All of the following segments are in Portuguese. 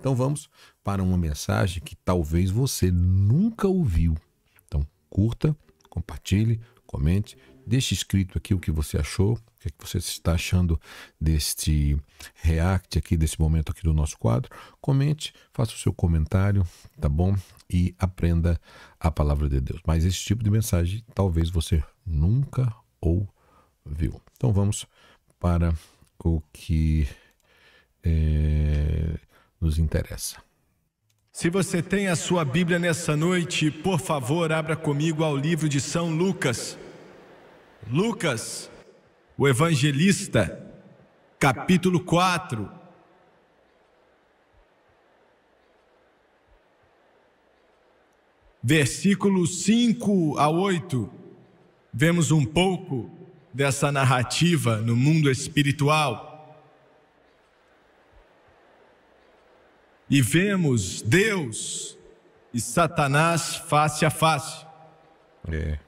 Então vamos para uma mensagem que talvez você nunca ouviu. Então curta, compartilhe, comente, deixe escrito aqui o que você achou, o que, é que você está achando deste react aqui, desse momento aqui do nosso quadro. Comente, faça o seu comentário, tá bom? E aprenda a palavra de Deus. Mas esse tipo de mensagem talvez você nunca ouviu. Então vamos para o que é, nos interessa. Se você tem a sua Bíblia nessa noite, por favor, abra comigo ao livro de São Lucas. Lucas, o evangelista, capítulo 4. Versículos 5 a 8. Vemos um pouco dessa narrativa no mundo espiritual. e vemos Deus e Satanás face a face. É.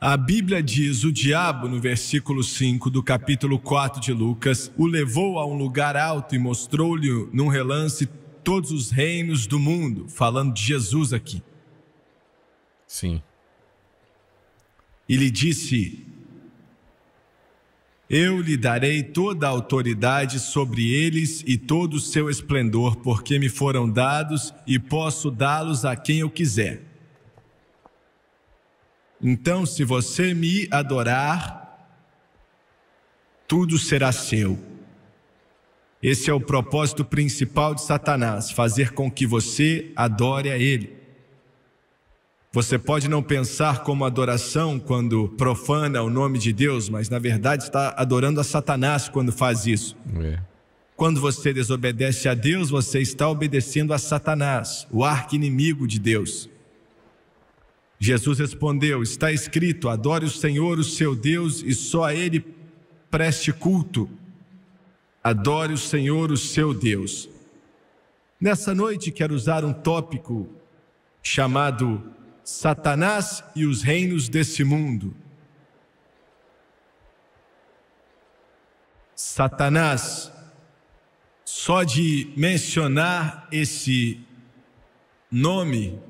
A Bíblia diz: o diabo, no versículo 5 do capítulo 4 de Lucas, o levou a um lugar alto e mostrou-lhe num relance todos os reinos do mundo, falando de Jesus aqui. Sim. E lhe disse: eu lhe darei toda a autoridade sobre eles e todo o seu esplendor, porque me foram dados e posso dá-los a quem eu quiser. Então, se você me adorar, tudo será seu. Esse é o propósito principal de Satanás: fazer com que você adore a ele. Você pode não pensar como adoração quando profana o nome de Deus, mas na verdade está adorando a Satanás quando faz isso. É. Quando você desobedece a Deus, você está obedecendo a Satanás, o arqui-inimigo de Deus. Jesus respondeu: Está escrito: adore o Senhor, o seu Deus, e só a Ele preste culto. Adore o Senhor, o seu Deus. Nessa noite, quero usar um tópico chamado Satanás e os reinos desse mundo. Satanás, só de mencionar esse nome,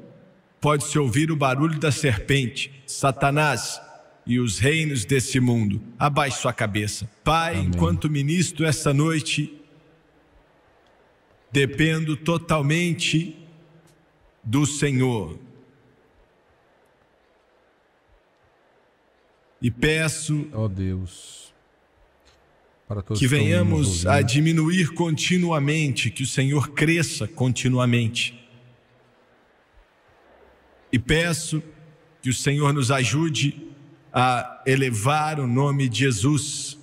pode-se ouvir o barulho da serpente. Satanás e os reinos desse mundo. Abaixe sua cabeça. Pai, Amém. enquanto ministro essa noite, dependo totalmente do Senhor. e peço, ó oh Deus, que venhamos a diminuir continuamente, que o Senhor cresça continuamente. E peço que o Senhor nos ajude a elevar o nome de Jesus.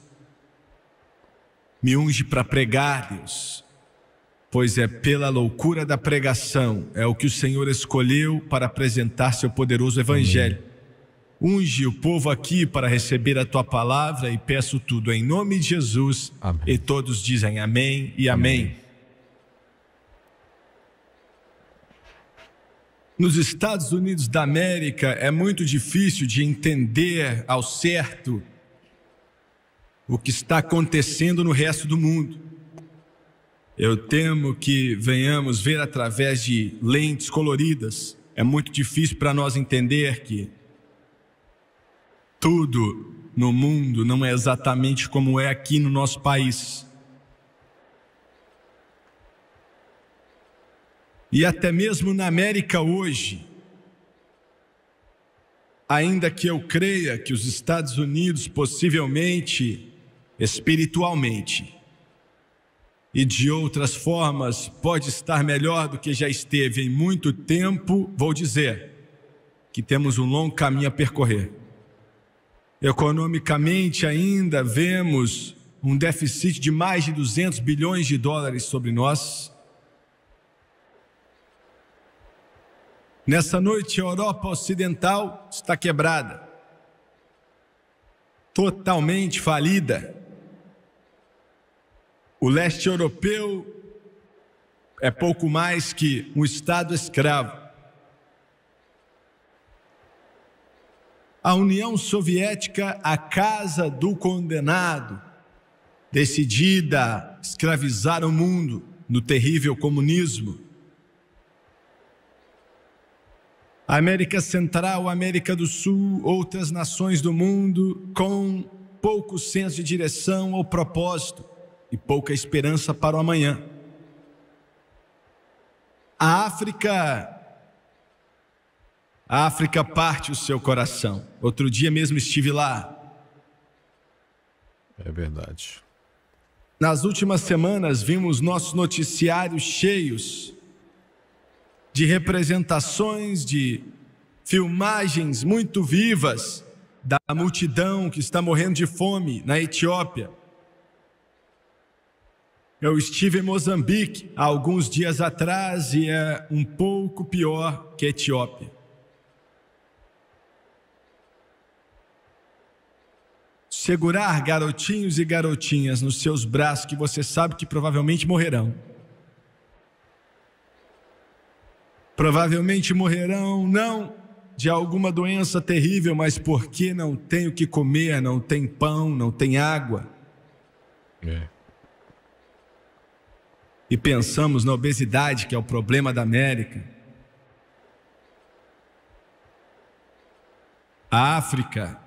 Me unge para pregar, Deus, pois é pela loucura da pregação, é o que o Senhor escolheu para apresentar seu poderoso evangelho. Amém. Unge o povo aqui para receber a tua palavra e peço tudo em nome de Jesus. Amém. E todos dizem amém e amém. amém. Nos Estados Unidos da América é muito difícil de entender ao certo o que está acontecendo no resto do mundo. Eu temo que venhamos ver através de lentes coloridas. É muito difícil para nós entender que tudo no mundo não é exatamente como é aqui no nosso país. E até mesmo na América hoje, ainda que eu creia que os Estados Unidos possivelmente, espiritualmente, e de outras formas pode estar melhor do que já esteve em muito tempo, vou dizer que temos um longo caminho a percorrer. Economicamente, ainda vemos um déficit de mais de 200 bilhões de dólares sobre nós. Nessa noite, a Europa Ocidental está quebrada, totalmente falida. O leste europeu é pouco mais que um Estado escravo. a União Soviética a casa do condenado, decidida a escravizar o mundo no terrível comunismo. A América Central, a América do Sul, outras nações do mundo, com pouco senso de direção ou propósito e pouca esperança para o amanhã. A África a África parte o seu coração. Outro dia mesmo estive lá. É verdade. Nas últimas semanas vimos nossos noticiários cheios de representações, de filmagens muito vivas da multidão que está morrendo de fome na Etiópia. Eu estive em Moçambique há alguns dias atrás e é um pouco pior que a Etiópia. segurar garotinhos e garotinhas nos seus braços que você sabe que provavelmente morrerão. Provavelmente morrerão, não de alguma doença terrível, mas porque não tem o que comer, não tem pão, não tem água. É. E pensamos na obesidade, que é o problema da América. A África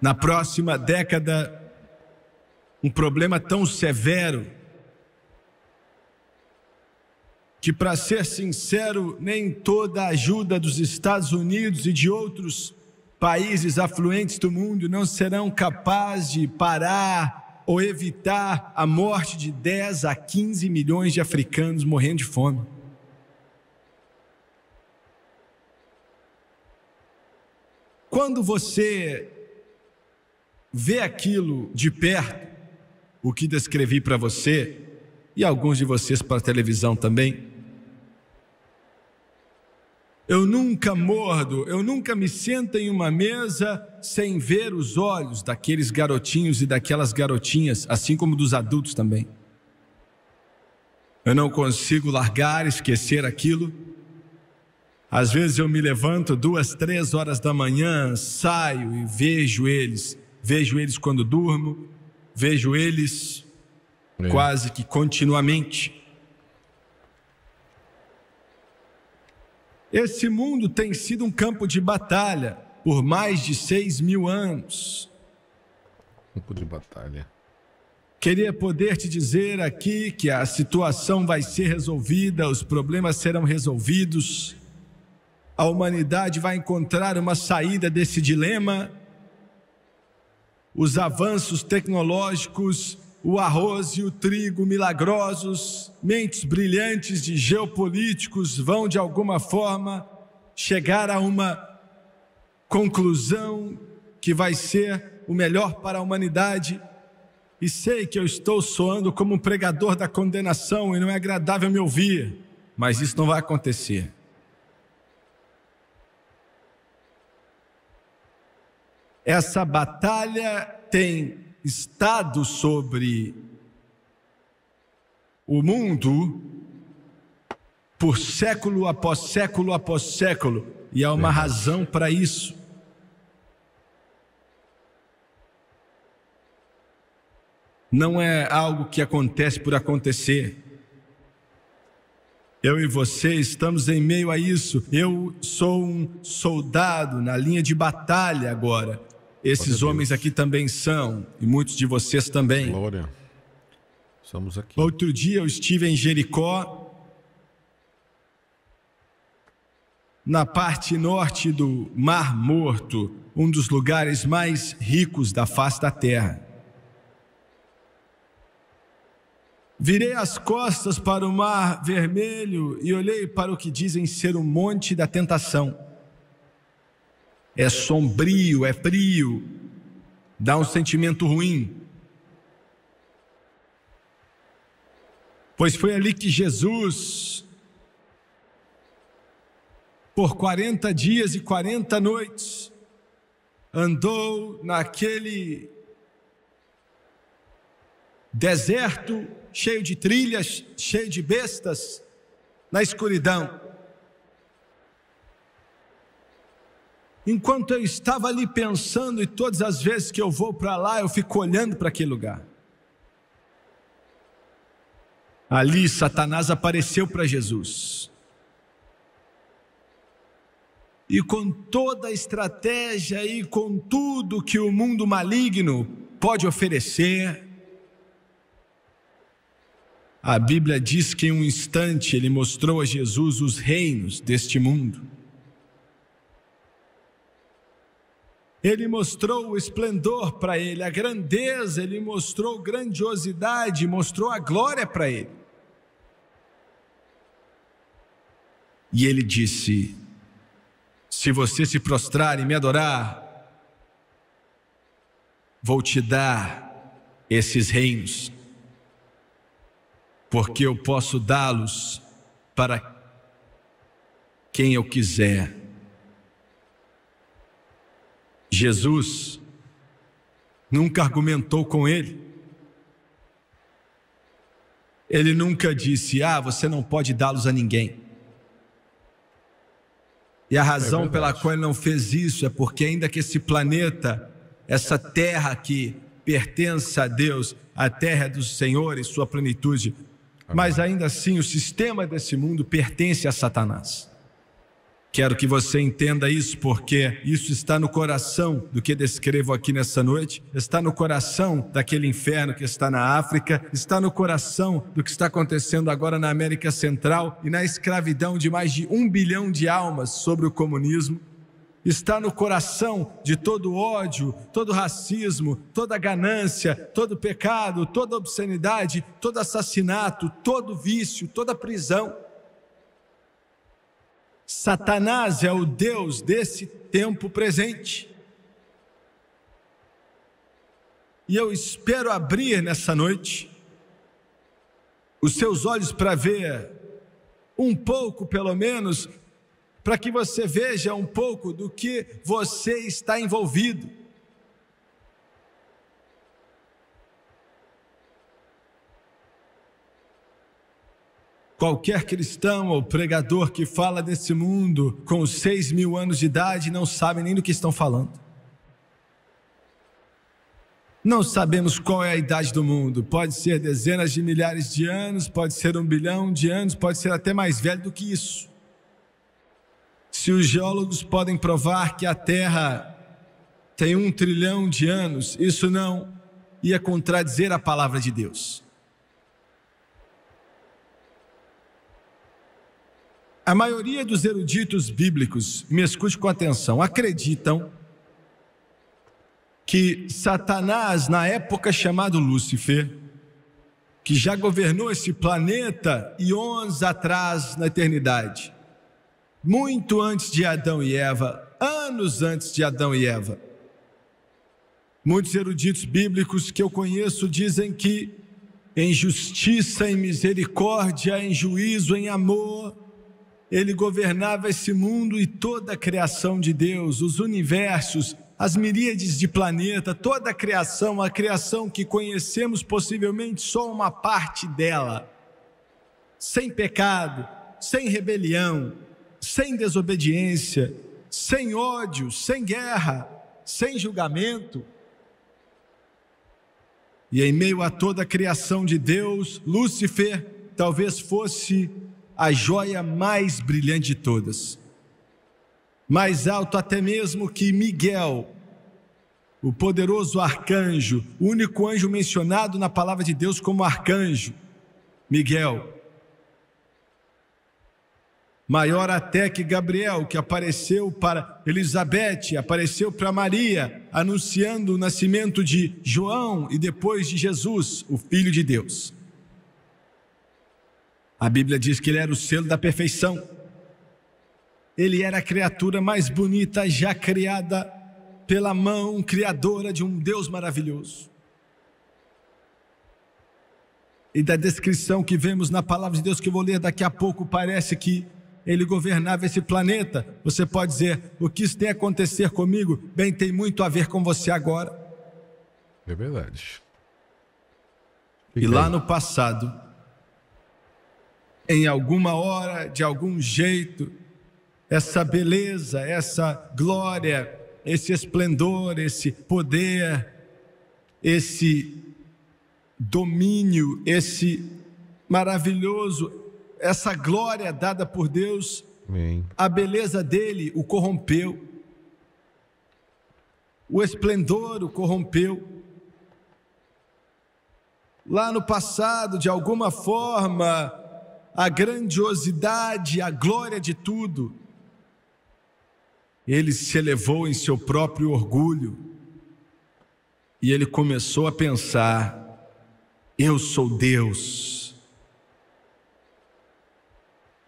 Na próxima década, um problema tão severo que, para ser sincero, nem toda a ajuda dos Estados Unidos e de outros países afluentes do mundo não serão capazes de parar ou evitar a morte de 10 a 15 milhões de africanos morrendo de fome. Quando você ver aquilo de perto, o que descrevi para você e alguns de vocês para a televisão também. Eu nunca mordo, eu nunca me sento em uma mesa sem ver os olhos daqueles garotinhos e daquelas garotinhas, assim como dos adultos também. Eu não consigo largar, esquecer aquilo. Às vezes eu me levanto duas, três horas da manhã, saio e vejo eles vejo eles quando durmo, vejo eles é. quase que continuamente. Esse mundo tem sido um campo de batalha por mais de seis mil anos. Campo de batalha. Queria poder te dizer aqui que a situação vai ser resolvida, os problemas serão resolvidos, a humanidade vai encontrar uma saída desse dilema, os avanços tecnológicos, o arroz e o trigo milagrosos, mentes brilhantes de geopolíticos vão de alguma forma chegar a uma conclusão que vai ser o melhor para a humanidade. E sei que eu estou soando como um pregador da condenação e não é agradável me ouvir, mas isso não vai acontecer. Essa batalha tem estado sobre o mundo por século após século após século, e há uma razão para isso. Não é algo que acontece por acontecer. Eu e você estamos em meio a isso. Eu sou um soldado na linha de batalha agora. Esses homens aqui também são, e muitos de vocês também. Glória. aqui. Outro dia eu estive em Jericó, na parte norte do Mar Morto, um dos lugares mais ricos da face da terra. Virei as costas para o mar vermelho e olhei para o que dizem ser o monte da tentação é sombrio, é frio, dá um sentimento ruim. Pois foi ali que Jesus, por 40 dias e 40 noites, andou naquele deserto cheio de trilhas, cheio de bestas, na escuridão. enquanto eu estava ali pensando, e todas as vezes que eu vou para lá, eu fico olhando para aquele lugar. Ali, Satanás apareceu para Jesus. E com toda a estratégia e com tudo que o mundo maligno pode oferecer, a Bíblia diz que em um instante ele mostrou a Jesus os reinos deste mundo. Ele mostrou o esplendor para ele, a grandeza, ele mostrou grandiosidade, mostrou a glória para ele. E ele disse: Se você se prostrar e me adorar, vou te dar esses reinos, porque eu posso dá-los para quem eu quiser Jesus nunca argumentou com ele. Ele nunca disse: Ah, você não pode dá-los a ninguém. E a razão é pela qual ele não fez isso é porque, ainda que esse planeta, essa terra que pertence a Deus, a terra é do Senhor e sua plenitude, Amém. mas ainda assim o sistema desse mundo pertence a Satanás. Quero que você entenda isso, porque isso está no coração do que descrevo aqui nessa noite, está no coração daquele inferno que está na África, está no coração do que está acontecendo agora na América Central e na escravidão de mais de um bilhão de almas sobre o comunismo. Está no coração de todo ódio, todo racismo, toda ganância, todo pecado, toda obscenidade, todo assassinato, todo vício, toda prisão Satanás é o Deus desse tempo presente. E eu espero abrir nessa noite os seus olhos para ver um pouco, pelo menos, para que você veja um pouco do que você está envolvido. Qualquer cristão ou pregador que fala desse mundo com seis mil anos de idade não sabe nem do que estão falando. Não sabemos qual é a idade do mundo. Pode ser dezenas de milhares de anos, pode ser um bilhão de anos, pode ser até mais velho do que isso. Se os geólogos podem provar que a Terra tem um trilhão de anos, isso não ia contradizer a palavra de Deus. A maioria dos eruditos bíblicos, me escute com atenção, acreditam que Satanás, na época chamado Lúcifer, que já governou esse planeta eons atrás na eternidade, muito antes de Adão e Eva, anos antes de Adão e Eva. Muitos eruditos bíblicos que eu conheço dizem que em justiça, em misericórdia, em juízo, em amor, ele governava esse mundo e toda a criação de Deus, os universos, as miríades de planeta, toda a criação, a criação que conhecemos possivelmente só uma parte dela. Sem pecado, sem rebelião, sem desobediência, sem ódio, sem guerra, sem julgamento. E em meio a toda a criação de Deus, Lúcifer talvez fosse a joia mais brilhante de todas. Mais alto até mesmo que Miguel, o poderoso arcanjo, o único anjo mencionado na palavra de Deus como arcanjo, Miguel. Maior até que Gabriel, que apareceu para Elizabeth, apareceu para Maria, anunciando o nascimento de João e depois de Jesus, o Filho de Deus. A Bíblia diz que ele era o selo da perfeição. Ele era a criatura mais bonita já criada pela mão criadora de um Deus maravilhoso. E da descrição que vemos na palavra de Deus, que eu vou ler daqui a pouco, parece que ele governava esse planeta. Você pode dizer: o que isso tem a acontecer comigo, bem, tem muito a ver com você agora. É verdade. E lá no passado, em alguma hora, de algum jeito, essa beleza, essa glória, esse esplendor, esse poder, esse domínio, esse maravilhoso, essa glória dada por Deus, Amém. a beleza dele o corrompeu, o esplendor o corrompeu. Lá no passado, de alguma forma, a grandiosidade, a glória de tudo. Ele se elevou em seu próprio orgulho e ele começou a pensar: eu sou Deus,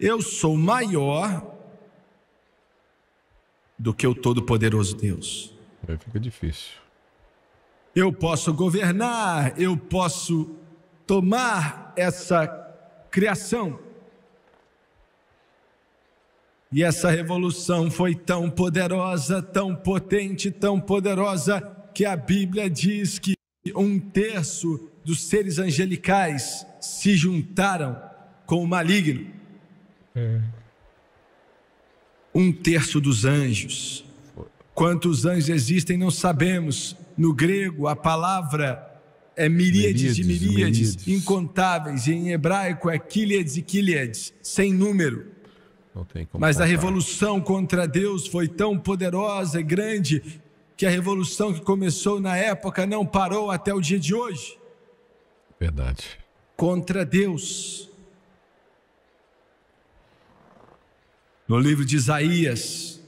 eu sou maior do que o Todo-Poderoso Deus. Aí fica difícil. Eu posso governar, eu posso tomar essa criação. E essa revolução foi tão poderosa, tão potente, tão poderosa, que a Bíblia diz que um terço dos seres angelicais se juntaram com o maligno. É. Um terço dos anjos. Quantos anjos existem não sabemos. No grego, a palavra é miríades, miríades de miríades, miríades, incontáveis, e em hebraico é Gileads e Gileads, sem número. Mas contar. a revolução contra Deus foi tão poderosa e grande que a revolução que começou na época não parou até o dia de hoje. Verdade. Contra Deus. No livro de Isaías,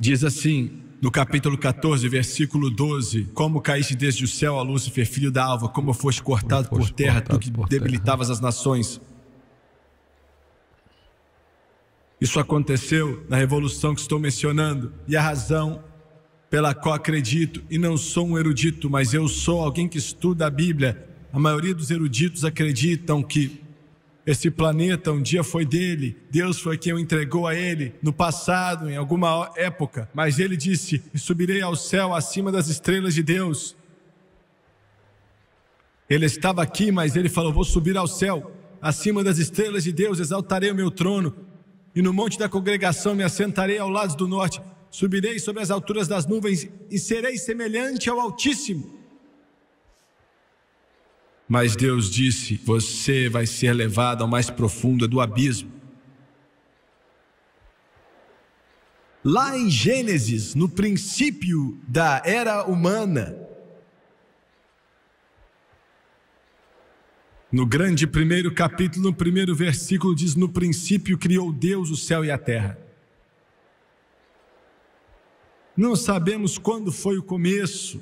diz assim: no capítulo 14, versículo 12: Como caíste desde o céu a Lúcifer, filho da alva, como foste cortado como foste por terra, cortado tu que debilitavas terra. as nações. Isso aconteceu na revolução que estou mencionando, e a razão pela qual acredito, e não sou um erudito, mas eu sou alguém que estuda a Bíblia. A maioria dos eruditos acreditam que esse planeta um dia foi dele, Deus foi quem o entregou a ele no passado, em alguma época. Mas ele disse: Subirei ao céu acima das estrelas de Deus. Ele estava aqui, mas ele falou: Vou subir ao céu, acima das estrelas de Deus, exaltarei o meu trono, e no monte da congregação me assentarei ao lado do norte. Subirei sobre as alturas das nuvens e serei semelhante ao Altíssimo. Mas Deus disse: Você vai ser levado ao mais profundo do abismo. Lá em Gênesis, no princípio da era humana, no grande primeiro capítulo, no primeiro versículo, diz: No princípio criou Deus o céu e a terra. Não sabemos quando foi o começo,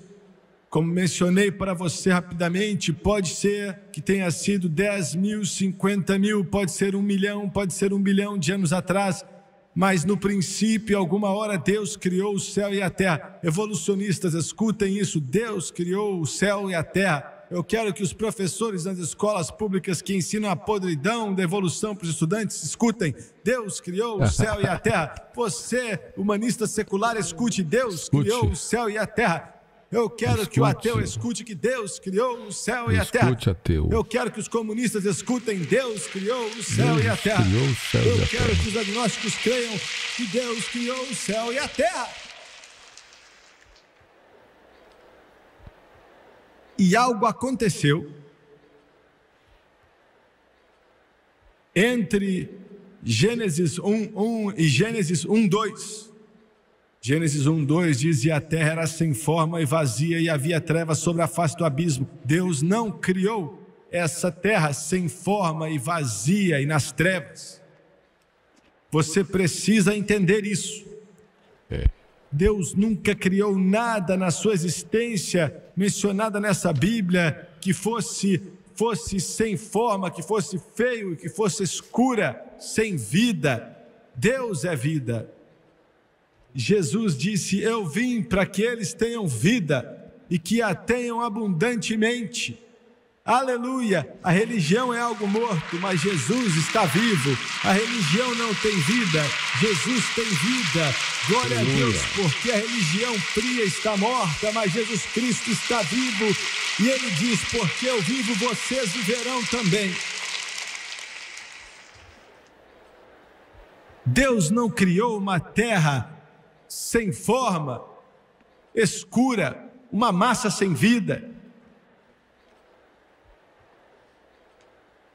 como mencionei para você rapidamente, pode ser que tenha sido 10 mil, 50 mil, pode ser um milhão, pode ser um bilhão de anos atrás, mas no princípio, alguma hora, Deus criou o céu e a terra. Evolucionistas, escutem isso: Deus criou o céu e a terra. Eu quero que os professores nas escolas públicas que ensinam a podridão da evolução para os estudantes escutem. Deus criou o céu e a terra. Você, humanista secular, escute: Deus criou o céu e a terra. Eu quero escute. que o ateu escute que Deus criou o céu escute, e a terra. ateu. Eu quero que os comunistas escutem Deus criou o céu Deus e a terra. Criou o céu Eu e a quero terra. que os agnósticos creiam que Deus criou o céu e a terra. E algo aconteceu entre Gênesis 1:1 e Gênesis 1:2. Gênesis 1, 2 diz: E a terra era sem forma e vazia, e havia trevas sobre a face do abismo. Deus não criou essa terra sem forma e vazia e nas trevas. Você precisa entender isso. É. Deus nunca criou nada na sua existência mencionada nessa Bíblia que fosse fosse sem forma, que fosse feio, que fosse escura, sem vida. Deus é vida. Jesus disse: Eu vim para que eles tenham vida e que a tenham abundantemente. Aleluia! A religião é algo morto, mas Jesus está vivo. A religião não tem vida, Jesus tem vida. Glória Aleluia. a Deus, porque a religião fria está morta, mas Jesus Cristo está vivo. E ele diz: Porque eu vivo, vocês viverão também. Deus não criou uma terra sem forma, escura, uma massa sem vida.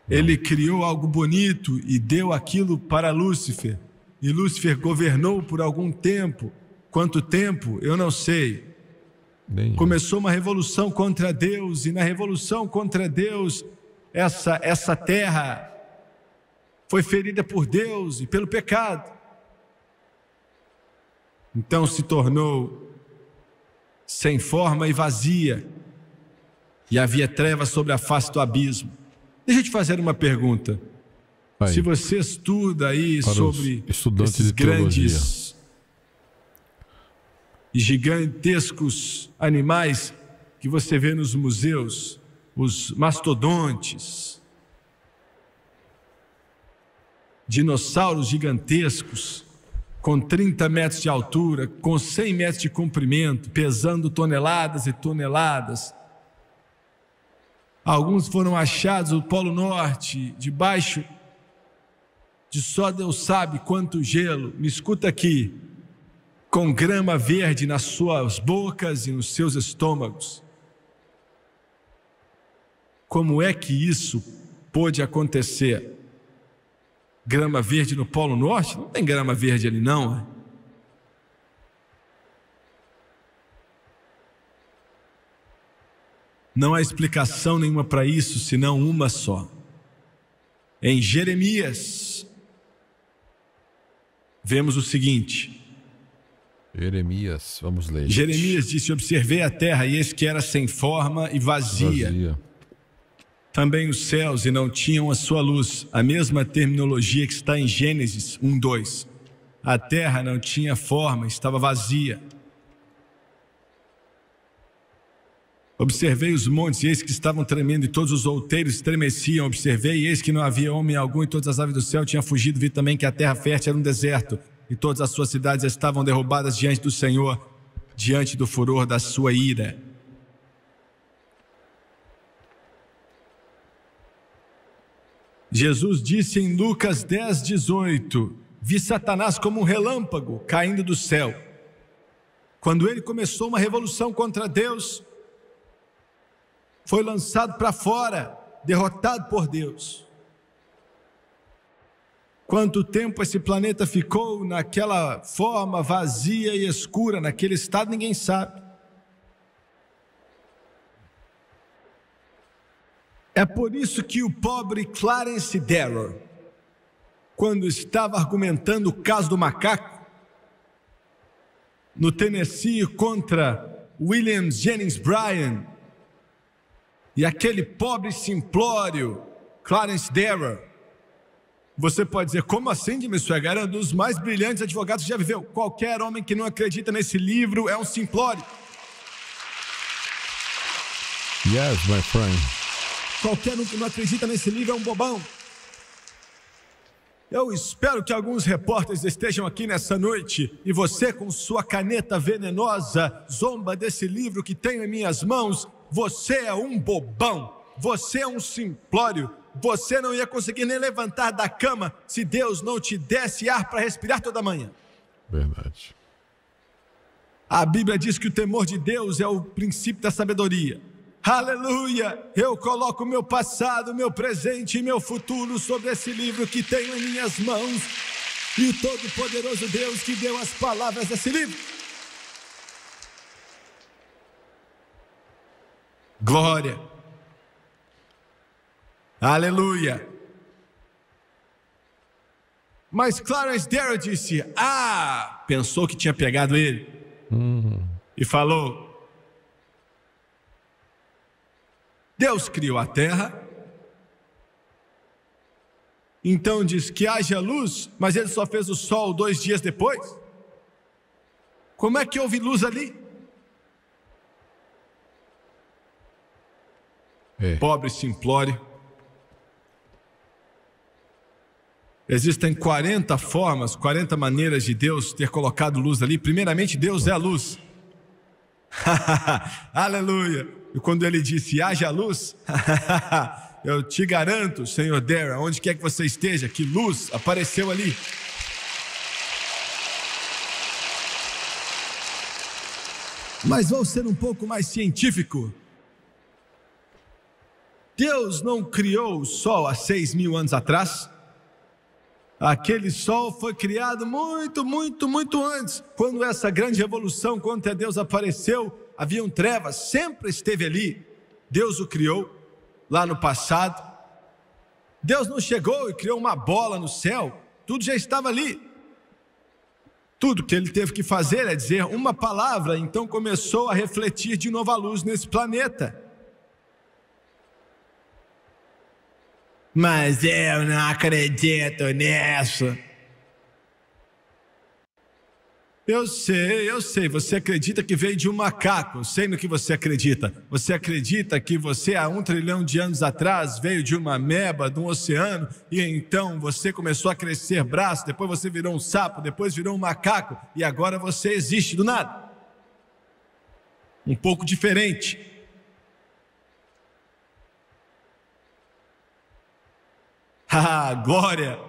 Ele criou algo bonito e deu aquilo para Lúcifer. E Lúcifer governou por algum tempo. Quanto tempo? Eu não sei. Bem... Começou uma revolução contra Deus, e na revolução contra Deus, essa, essa terra foi ferida por Deus e pelo pecado. Então se tornou sem forma e vazia, e havia trevas sobre a face do abismo. Deixa eu te fazer uma pergunta. Aí, se você estuda aí sobre esses grandes e gigantescos animais que você vê nos museus, os mastodontes, dinossauros gigantescos, com 30 metros de altura, com 100 metros de comprimento, pesando toneladas e toneladas. Alguns foram achados no Polo Norte, debaixo de só Deus sabe quanto gelo. Me escuta aqui, com grama verde nas suas bocas e nos seus estômagos. Como é que isso pôde acontecer? grama verde no Polo Norte? Não tem grama verde ali, não. É? Não há explicação nenhuma para isso, senão uma só. Em Jeremias, vemos o seguinte: Jeremias, vamos ler. Jeremias disse: Observei a terra, e eis que era sem forma e vazia. vazia também os céus e não tinham a sua luz, a mesma terminologia que está em Gênesis 1, 2. A terra não tinha forma, estava vazia. Observei os montes, e eis que estavam tremendo, e todos os outeiros tremeciam. Observei, e eis que não havia homem algum, e todas as aves do céu tinham fugido. Vi também que a terra fértil era um deserto, e todas as suas cidades estavam derrubadas diante do Senhor, diante do furor da sua ira. Jesus disse em Lucas 10, 18: Vi Satanás como um relâmpago caindo do céu. Quando ele começou uma revolução contra Deus, foi lançado para fora, derrotado por Deus. Quanto tempo esse planeta ficou naquela forma vazia e escura, naquele estado, ninguém sabe. É por isso que o pobre Clarence Darrow, quando estava argumentando o caso do macaco, no Tennessee contra William Jennings Bryan, e aquele pobre simplório Clarence Darrow, você pode dizer, como assim, Jimmy Swagger? Era um dos mais brilhantes advogados que já viveu. Qualquer homem que não acredita nesse livro é um simplório. Yes, my friend. Qualquer um que não acredita nesse livro é um bobão. Eu espero que alguns repórteres estejam aqui nessa noite e você, com sua caneta venenosa, zomba desse livro que tenho em minhas mãos. Você é um bobão, você é um simplório, você não ia conseguir nem levantar da cama se Deus não te desse ar para respirar toda manhã. Verdade. A Bíblia diz que o temor de Deus é o princípio da sabedoria. Aleluia! Eu coloco meu passado, meu presente e meu futuro sobre esse livro que tenho em minhas mãos. E o Todo-Poderoso Deus que deu as palavras desse livro. Glória. Aleluia. Mas Clarence Darrow disse: Ah, pensou que tinha pegado ele. Uhum. E falou: Deus criou a terra. Então diz que haja luz, mas ele só fez o sol dois dias depois. Como é que houve luz ali? É. Pobre simplório. Existem 40 formas, 40 maneiras de Deus ter colocado luz ali. Primeiramente, Deus é a luz. Aleluia. E quando ele disse, haja luz, eu te garanto, senhor Dara, onde quer que você esteja, que luz apareceu ali. Mas vou ser um pouco mais científico. Deus não criou o sol há seis mil anos atrás. Aquele sol foi criado muito, muito, muito antes, quando essa grande revolução contra Deus apareceu haviam trevas, sempre esteve ali. Deus o criou lá no passado. Deus não chegou e criou uma bola no céu, tudo já estava ali. Tudo que ele teve que fazer é dizer uma palavra, então começou a refletir de novo a luz nesse planeta. Mas eu não acredito nisso. Eu sei, eu sei. Você acredita que veio de um macaco. Eu sei no que você acredita. Você acredita que você, há um trilhão de anos atrás, veio de uma meba, de um oceano, e então você começou a crescer braço, depois você virou um sapo, depois virou um macaco, e agora você existe do nada. Um pouco diferente. Ah, glória!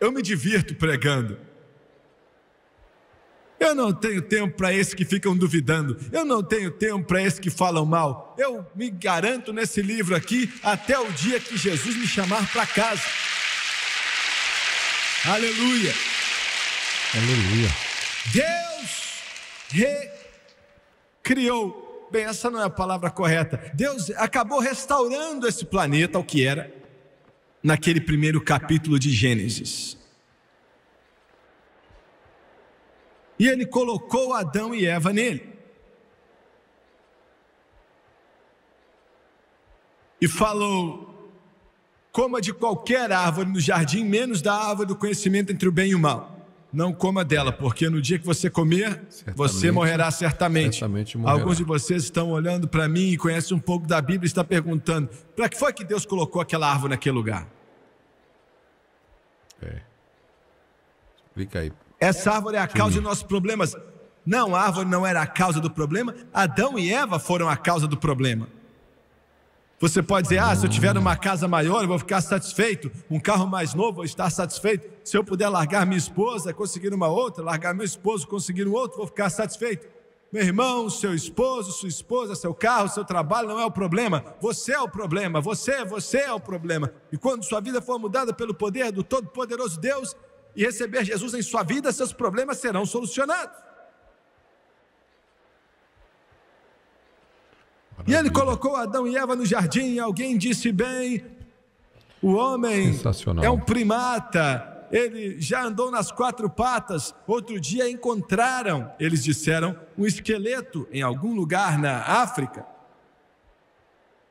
Eu me divirto pregando. Eu não tenho tempo para esses que ficam duvidando. Eu não tenho tempo para esses que falam mal. Eu me garanto nesse livro aqui até o dia que Jesus me chamar para casa. Aleluia. Aleluia. Deus recriou. Bem, essa não é a palavra correta. Deus acabou restaurando esse planeta ao que era naquele primeiro capítulo de Gênesis. e ele colocou Adão e Eva nele. E falou: coma de qualquer árvore no jardim, menos da árvore do conhecimento entre o bem e o mal. Não coma dela, porque no dia que você comer, certamente, você morrerá certamente. certamente morrerá. Alguns de vocês estão olhando para mim e conhecem um pouco da Bíblia e estão perguntando: para que foi que Deus colocou aquela árvore naquele lugar? É. Explica aí. Essa árvore é a causa Sim. de nossos problemas. Não, a árvore não era a causa do problema. Adão e Eva foram a causa do problema. Você pode dizer, ah, se eu tiver uma casa maior, eu vou ficar satisfeito. Um carro mais novo, eu vou estar satisfeito. Se eu puder largar minha esposa, conseguir uma outra, largar meu esposo, conseguir um outro, vou ficar satisfeito. Meu irmão, seu esposo, sua esposa, seu carro, seu trabalho não é o problema. Você é o problema. Você, você é o problema. E quando sua vida for mudada pelo poder do Todo-Poderoso Deus, e receber Jesus em sua vida, seus problemas serão solucionados. Maravilha. E ele colocou Adão e Eva no jardim. Alguém disse bem: o homem é um primata, ele já andou nas quatro patas. Outro dia encontraram, eles disseram, um esqueleto em algum lugar na África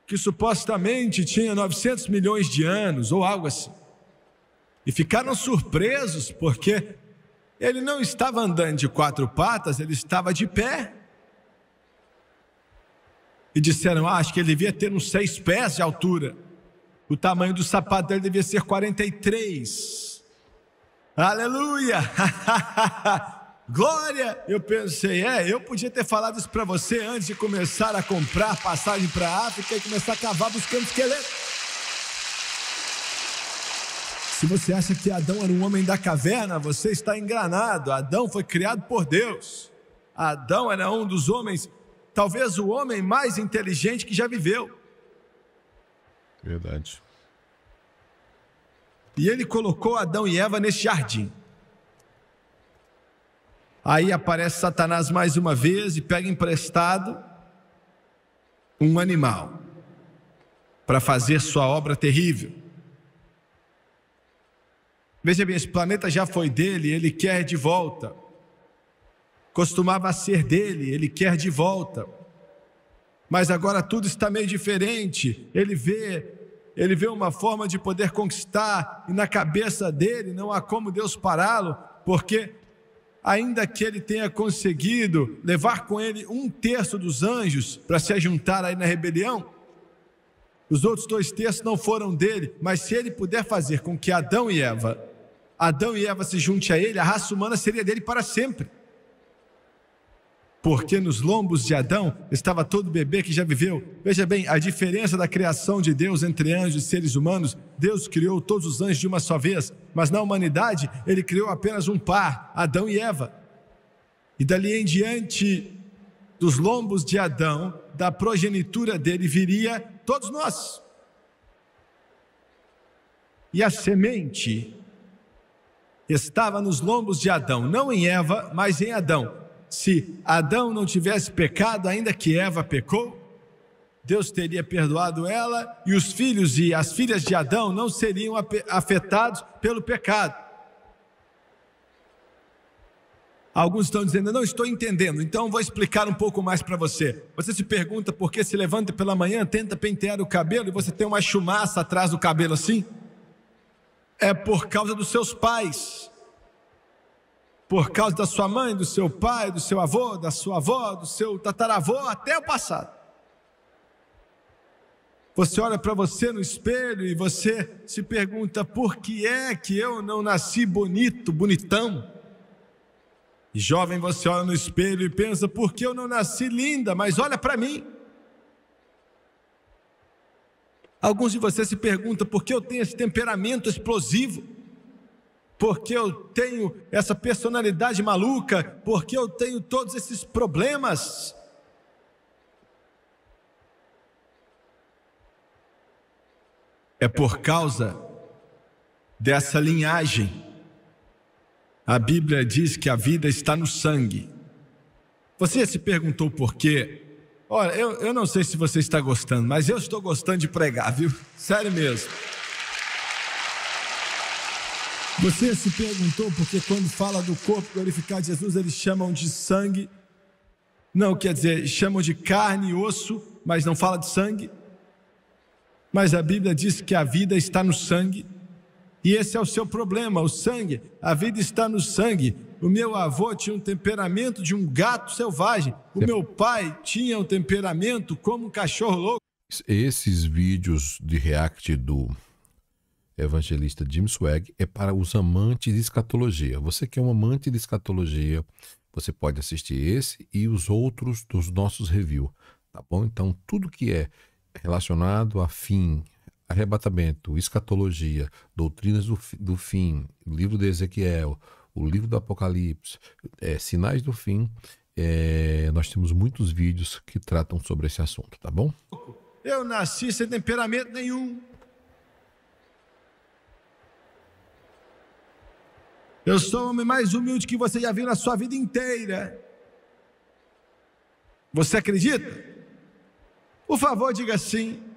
que supostamente tinha 900 milhões de anos ou algo assim e ficaram surpresos porque ele não estava andando de quatro patas, ele estava de pé. E disseram: ah, Acho que ele devia ter uns seis pés de altura. O tamanho do sapato dele devia ser 43. Aleluia! Glória! Eu pensei, é, eu podia ter falado isso para você antes de começar a comprar passagem para a África e começar a cavar buscando esqueleto. Se você acha que Adão era um homem da caverna, você está enganado. Adão foi criado por Deus. Adão era um dos homens, talvez o homem mais inteligente que já viveu. Verdade. E ele colocou Adão e Eva nesse jardim. Aí aparece Satanás mais uma vez e pega emprestado um animal para fazer sua obra terrível. Veja bem, esse planeta já foi dele, ele quer de volta. Costumava ser dele, ele quer de volta. Mas agora tudo está meio diferente. Ele vê, ele vê uma forma de poder conquistar e na cabeça dele não há como Deus pará-lo, porque ainda que ele tenha conseguido levar com ele um terço dos anjos para se juntar aí na rebelião, os outros dois terços não foram dele, mas se ele puder fazer com que Adão e Eva Adão e Eva se junte a ele, a raça humana seria dele para sempre. Porque nos lombos de Adão estava todo bebê que já viveu. Veja bem, a diferença da criação de Deus entre anjos e seres humanos, Deus criou todos os anjos de uma só vez, mas na humanidade ele criou apenas um par, Adão e Eva. E dali em diante, dos lombos de Adão, da progenitura dele viria todos nós. E a semente estava nos lombos de Adão, não em Eva, mas em Adão. Se Adão não tivesse pecado, ainda que Eva pecou, Deus teria perdoado ela e os filhos e as filhas de Adão não seriam afetados pelo pecado. Alguns estão dizendo, não estou entendendo, então vou explicar um pouco mais para você. Você se pergunta por que se levanta pela manhã, tenta pentear o cabelo e você tem uma chumaça atrás do cabelo assim? é por causa dos seus pais, por causa da sua mãe, do seu pai, do seu avô, da sua avó, do seu tataravô, até o passado. Você olha para você no espelho e você se pergunta: por que é que eu não nasci bonito, bonitão? E jovem, você olha no espelho e pensa: por que eu não nasci linda? Mas olha para mim. Alguns de vocês se perguntam por que eu tenho esse temperamento explosivo, por que eu tenho essa personalidade maluca, por que eu tenho todos esses problemas. É por causa dessa linhagem. A Bíblia diz que a vida está no sangue. Você se perguntou por quê? Olha, eu, eu não sei se você está gostando, mas eu estou gostando de pregar, viu? Sério mesmo. Você se perguntou porque quando fala do corpo glorificado de Jesus, eles chamam de sangue. Não, quer dizer, chamam de carne e osso, mas não fala de sangue. Mas a Bíblia diz que a vida está no sangue. E esse é o seu problema, o sangue. A vida está no sangue. O meu avô tinha um temperamento de um gato selvagem. O meu pai tinha um temperamento como um cachorro louco. Esses vídeos de react do evangelista Jim Swag é para os amantes de escatologia. Você que é um amante de escatologia, você pode assistir esse e os outros dos nossos review, tá bom? Então, tudo que é relacionado a fim, arrebatamento, escatologia, doutrinas do, do fim, livro de Ezequiel, o livro do Apocalipse, é, Sinais do Fim, é, nós temos muitos vídeos que tratam sobre esse assunto, tá bom? Eu nasci sem temperamento nenhum. Eu sou o homem mais humilde que você já viu na sua vida inteira. Você acredita? Por favor, diga sim.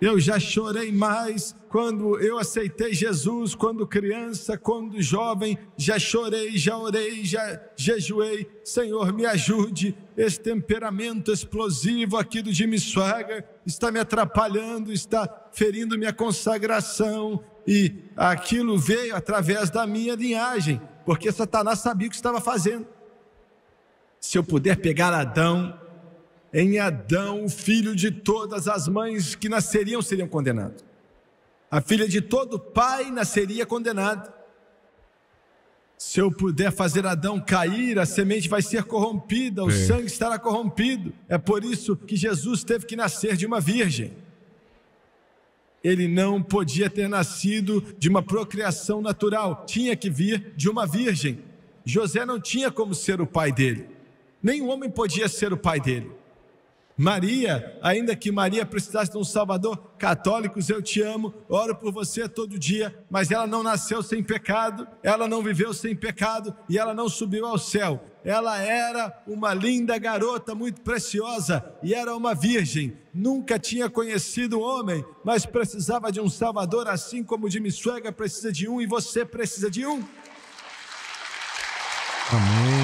Eu já chorei mais quando eu aceitei Jesus, quando criança, quando jovem, já chorei, já orei, já jejuei. Senhor, me ajude. Esse temperamento explosivo aqui do Jimmy Swagger está me atrapalhando, está ferindo minha consagração. E aquilo veio através da minha linhagem, porque Satanás sabia o que estava fazendo. Se eu puder pegar Adão em Adão, o filho de todas as mães que nasceriam seriam condenados. A filha de todo pai nasceria condenada. Se eu puder fazer Adão cair, a semente vai ser corrompida, o Sim. sangue estará corrompido. É por isso que Jesus teve que nascer de uma virgem. Ele não podia ter nascido de uma procriação natural, tinha que vir de uma virgem. José não tinha como ser o pai dele, nem homem podia ser o pai dele. Maria, ainda que Maria precisasse de um Salvador, católicos, eu te amo, oro por você todo dia, mas ela não nasceu sem pecado, ela não viveu sem pecado e ela não subiu ao céu. Ela era uma linda garota, muito preciosa, e era uma virgem. Nunca tinha conhecido homem, mas precisava de um Salvador, assim como de Missuega precisa de um e você precisa de um. Amém.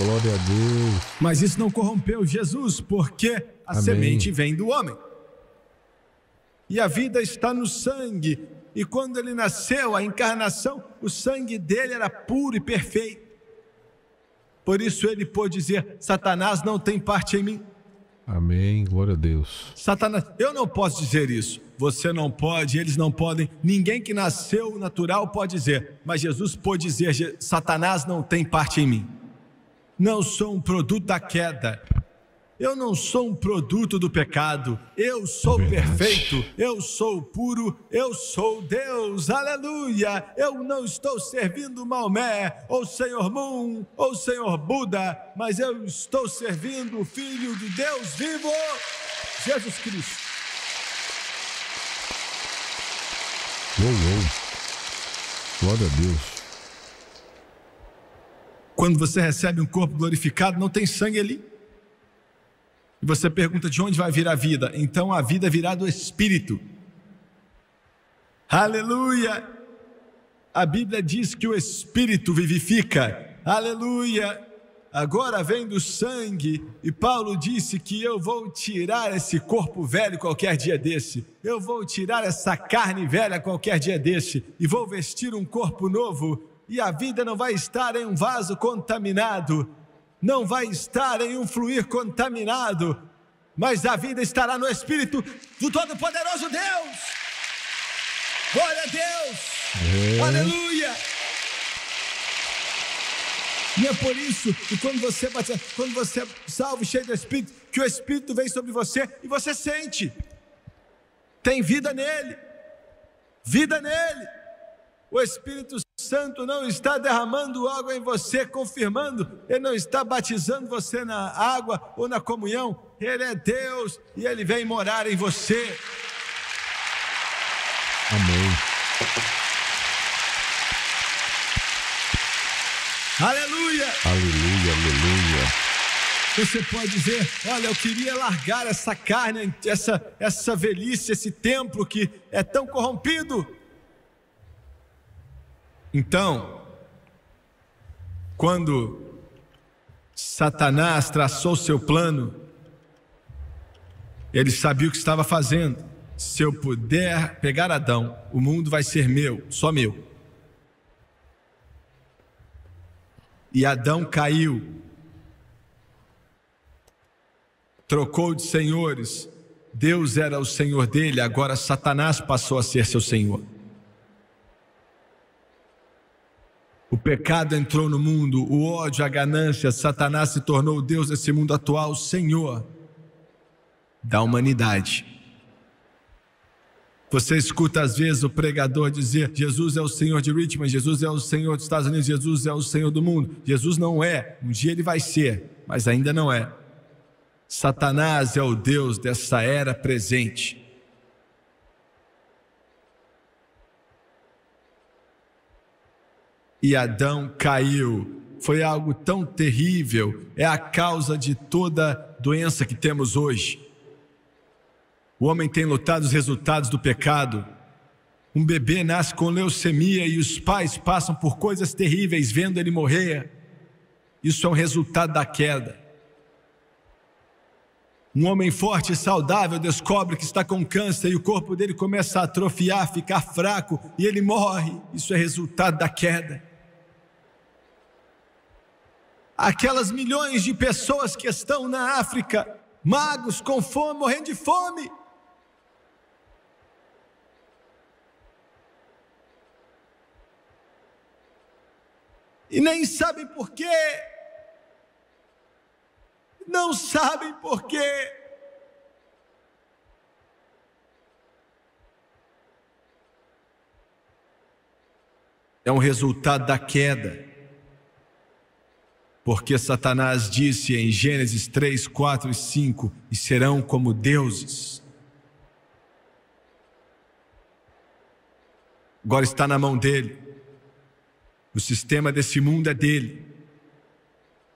Glória a Deus. Mas isso não corrompeu Jesus, porque a Amém. semente vem do homem. E a vida está no sangue. E quando ele nasceu, a encarnação, o sangue dele era puro e perfeito. Por isso ele pôde dizer: Satanás não tem parte em mim. Amém, glória a Deus. Satanás, eu não posso dizer isso. Você não pode, eles não podem. Ninguém que nasceu natural pode dizer. Mas Jesus pôde dizer: Satanás não tem parte em mim não sou um produto da queda. Eu não sou um produto do pecado. Eu sou perfeito. Eu sou puro. Eu sou Deus. Aleluia. Eu não estou servindo Maomé, ou Senhor Moon, ou Senhor Buda, mas eu estou servindo o Filho de Deus vivo, Jesus Cristo. Uou, uou. Glória a Deus. Quando você recebe um corpo glorificado, não tem sangue ali. E você pergunta de onde vai vir a vida? Então a vida virá do Espírito. Aleluia! A Bíblia diz que o Espírito vivifica. Aleluia! Agora vem do sangue, e Paulo disse que eu vou tirar esse corpo velho qualquer dia desse, eu vou tirar essa carne velha qualquer dia desse, e vou vestir um corpo novo e a vida não vai estar em um vaso contaminado, não vai estar em um fluir contaminado, mas a vida estará no Espírito do Todo-Poderoso Deus. Glória a Deus! É. Aleluia! E é por isso que quando você é quando você é salvo, cheio do Espírito, que o Espírito vem sobre você e você sente. Tem vida nele. Vida nele. O Espírito Santo não está derramando água em você, confirmando, ele não está batizando você na água ou na comunhão. Ele é Deus e ele vem morar em você. Amém. Aleluia! Aleluia, aleluia. Você pode dizer: Olha, eu queria largar essa carne, essa, essa velhice, esse templo que é tão corrompido. Então, quando Satanás traçou seu plano, ele sabia o que estava fazendo. Se eu puder pegar Adão, o mundo vai ser meu, só meu. E Adão caiu, trocou de senhores. Deus era o senhor dele, agora Satanás passou a ser seu senhor. O pecado entrou no mundo, o ódio, a ganância, Satanás se tornou o Deus desse mundo atual, Senhor da humanidade. Você escuta às vezes o pregador dizer: Jesus é o Senhor de Richmond, Jesus é o Senhor dos Estados Unidos, Jesus é o Senhor do mundo. Jesus não é, um dia ele vai ser, mas ainda não é. Satanás é o Deus dessa era presente. e Adão caiu. Foi algo tão terrível, é a causa de toda doença que temos hoje. O homem tem lutado os resultados do pecado. Um bebê nasce com leucemia e os pais passam por coisas terríveis vendo ele morrer. Isso é um resultado da queda. Um homem forte e saudável descobre que está com câncer e o corpo dele começa a atrofiar, ficar fraco e ele morre. Isso é resultado da queda aquelas milhões de pessoas que estão na África, magos com fome, morrendo de fome. E nem sabem por quê. Não sabem por quê. É um resultado da queda porque Satanás disse em Gênesis 3, 4 e 5: E serão como deuses. Agora está na mão dele. O sistema desse mundo é dele.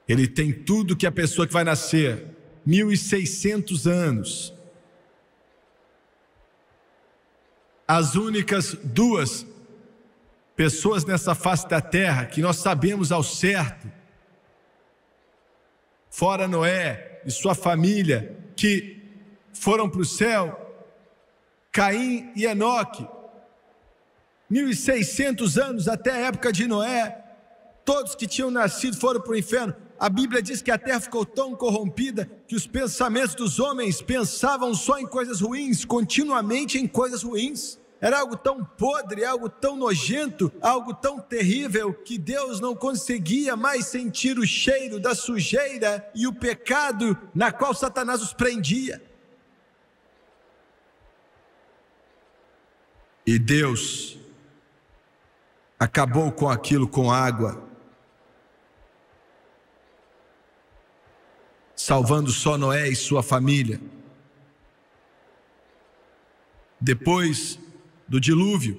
Ele tem tudo que a pessoa que vai nascer, 1600 anos. As únicas duas pessoas nessa face da terra que nós sabemos ao certo fora Noé e sua família que foram para o céu, Caim e Enoque, 1600 anos até a época de Noé, todos que tinham nascido foram para o inferno. A Bíblia diz que a terra ficou tão corrompida que os pensamentos dos homens pensavam só em coisas ruins, continuamente em coisas ruins. Era algo tão podre, algo tão nojento, algo tão terrível que Deus não conseguia mais sentir o cheiro da sujeira e o pecado na qual Satanás os prendia. E Deus acabou com aquilo com água, salvando só Noé e sua família. Depois do dilúvio.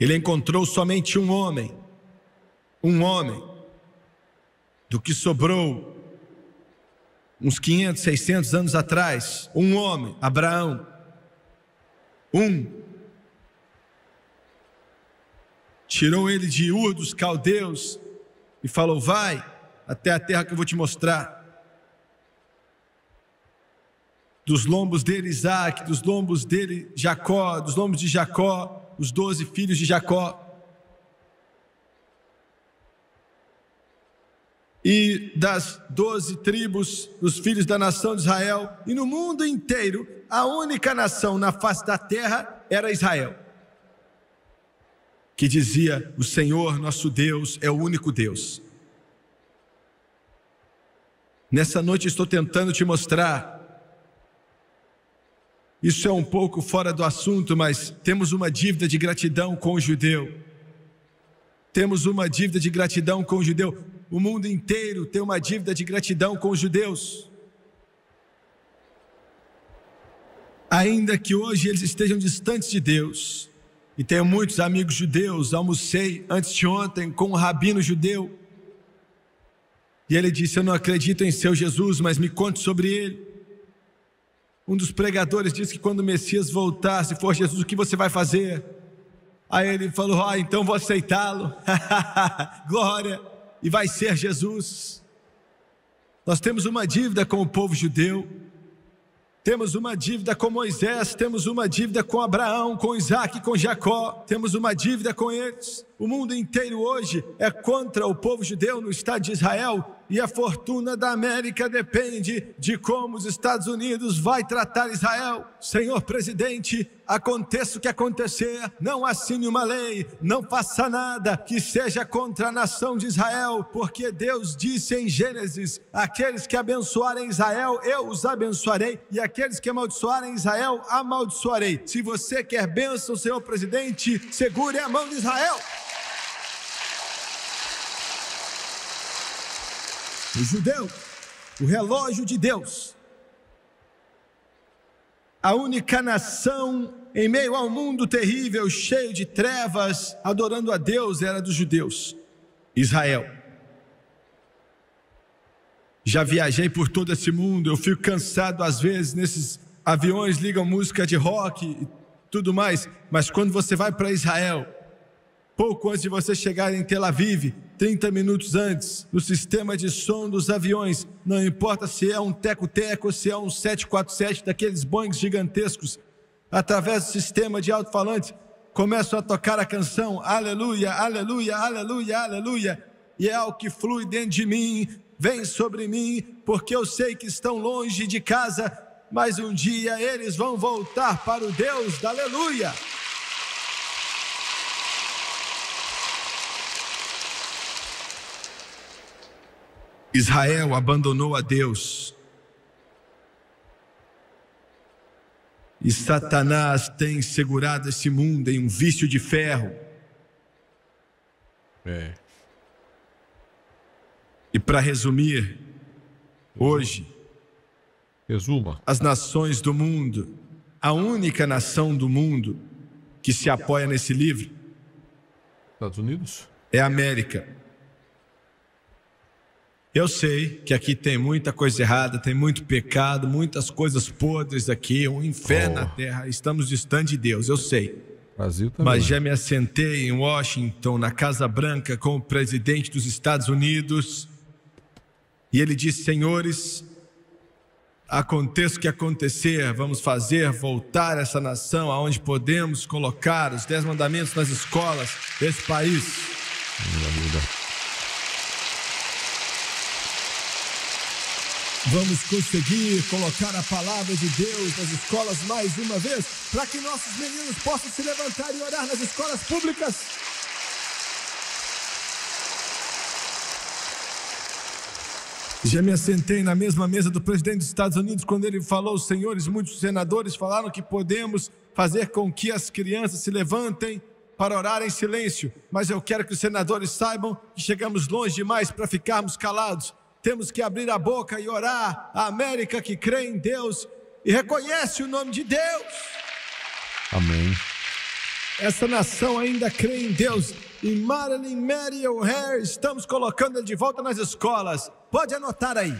Ele encontrou somente um homem, um homem. Do que sobrou uns 500, 600 anos atrás, um homem, Abraão. Um. Tirou ele de Ur dos caldeus e falou: Vai até a terra que eu vou te mostrar dos lombos dele Isaac, dos lombos dele Jacó, dos lombos de Jacó, os doze filhos de Jacó. E das doze tribos dos filhos da nação de Israel, e no mundo inteiro, a única nação na face da terra era Israel, que dizia: O Senhor nosso Deus é o único Deus. Nessa noite estou tentando te mostrar isso é um pouco fora do assunto, mas temos uma dívida de gratidão com o judeu. Temos uma dívida de gratidão com o judeu. O mundo inteiro tem uma dívida de gratidão com os judeus. Ainda que hoje eles estejam distantes de Deus, e tenho muitos amigos judeus, almocei antes de ontem com um rabino judeu, e ele disse: Eu não acredito em seu Jesus, mas me conte sobre ele. Um dos pregadores disse que quando o Messias voltar, se for Jesus, o que você vai fazer? Aí ele falou: Ah, então vou aceitá-lo. Glória! E vai ser Jesus. Nós temos uma dívida com o povo judeu, temos uma dívida com Moisés, temos uma dívida com Abraão, com Isaac, com Jacó, temos uma dívida com eles. O mundo inteiro hoje é contra o povo judeu no Estado de Israel, e a fortuna da América depende de como os Estados Unidos vai tratar Israel. Senhor presidente, aconteça o que acontecer, não assine uma lei, não faça nada que seja contra a nação de Israel, porque Deus disse em Gênesis: aqueles que abençoarem Israel, eu os abençoarei, e aqueles que amaldiçoarem Israel, amaldiçoarei. Se você quer bênção, senhor presidente, segure a mão de Israel. o judeu, o relógio de Deus, a única nação em meio ao mundo terrível, cheio de trevas, adorando a Deus, era dos judeus, Israel. Já viajei por todo esse mundo, eu fico cansado às vezes nesses aviões ligam música de rock e tudo mais, mas quando você vai para Israel, pouco antes de você chegar em Tel Aviv, 30 minutos antes, no sistema de som dos aviões, não importa se é um teco-teco ou se é um 747 daqueles Boeing gigantescos, através do sistema de alto-falante, começam a tocar a canção Aleluia, Aleluia, Aleluia, Aleluia, e é algo que flui dentro de mim, vem sobre mim, porque eu sei que estão longe de casa, mas um dia eles vão voltar para o Deus da Aleluia. Israel abandonou a Deus. E Satanás tem segurado esse mundo em um vício de ferro. É. E para resumir, hoje, resuma. As nações do mundo, a única nação do mundo que se apoia nesse livro, Estados Unidos, é a América. Eu sei que aqui tem muita coisa errada, tem muito pecado, muitas coisas podres aqui, um inferno oh. na terra. Estamos distante de Deus, eu sei. Brasil também. Mas já me assentei em Washington, na Casa Branca, com o presidente dos Estados Unidos. E ele disse: Senhores, aconteça o que acontecer, vamos fazer voltar essa nação aonde podemos colocar os Dez Mandamentos nas escolas desse país. Aleluia. Hum, Vamos conseguir colocar a palavra de Deus nas escolas mais uma vez, para que nossos meninos possam se levantar e orar nas escolas públicas. Já me assentei na mesma mesa do presidente dos Estados Unidos quando ele falou, senhores, muitos senadores falaram que podemos fazer com que as crianças se levantem para orar em silêncio, mas eu quero que os senadores saibam que chegamos longe demais para ficarmos calados. Temos que abrir a boca e orar a América que crê em Deus e reconhece o nome de Deus. Amém. Essa nação ainda crê em Deus. E Marilyn Mary O'Hare, estamos colocando ele de volta nas escolas. Pode anotar aí.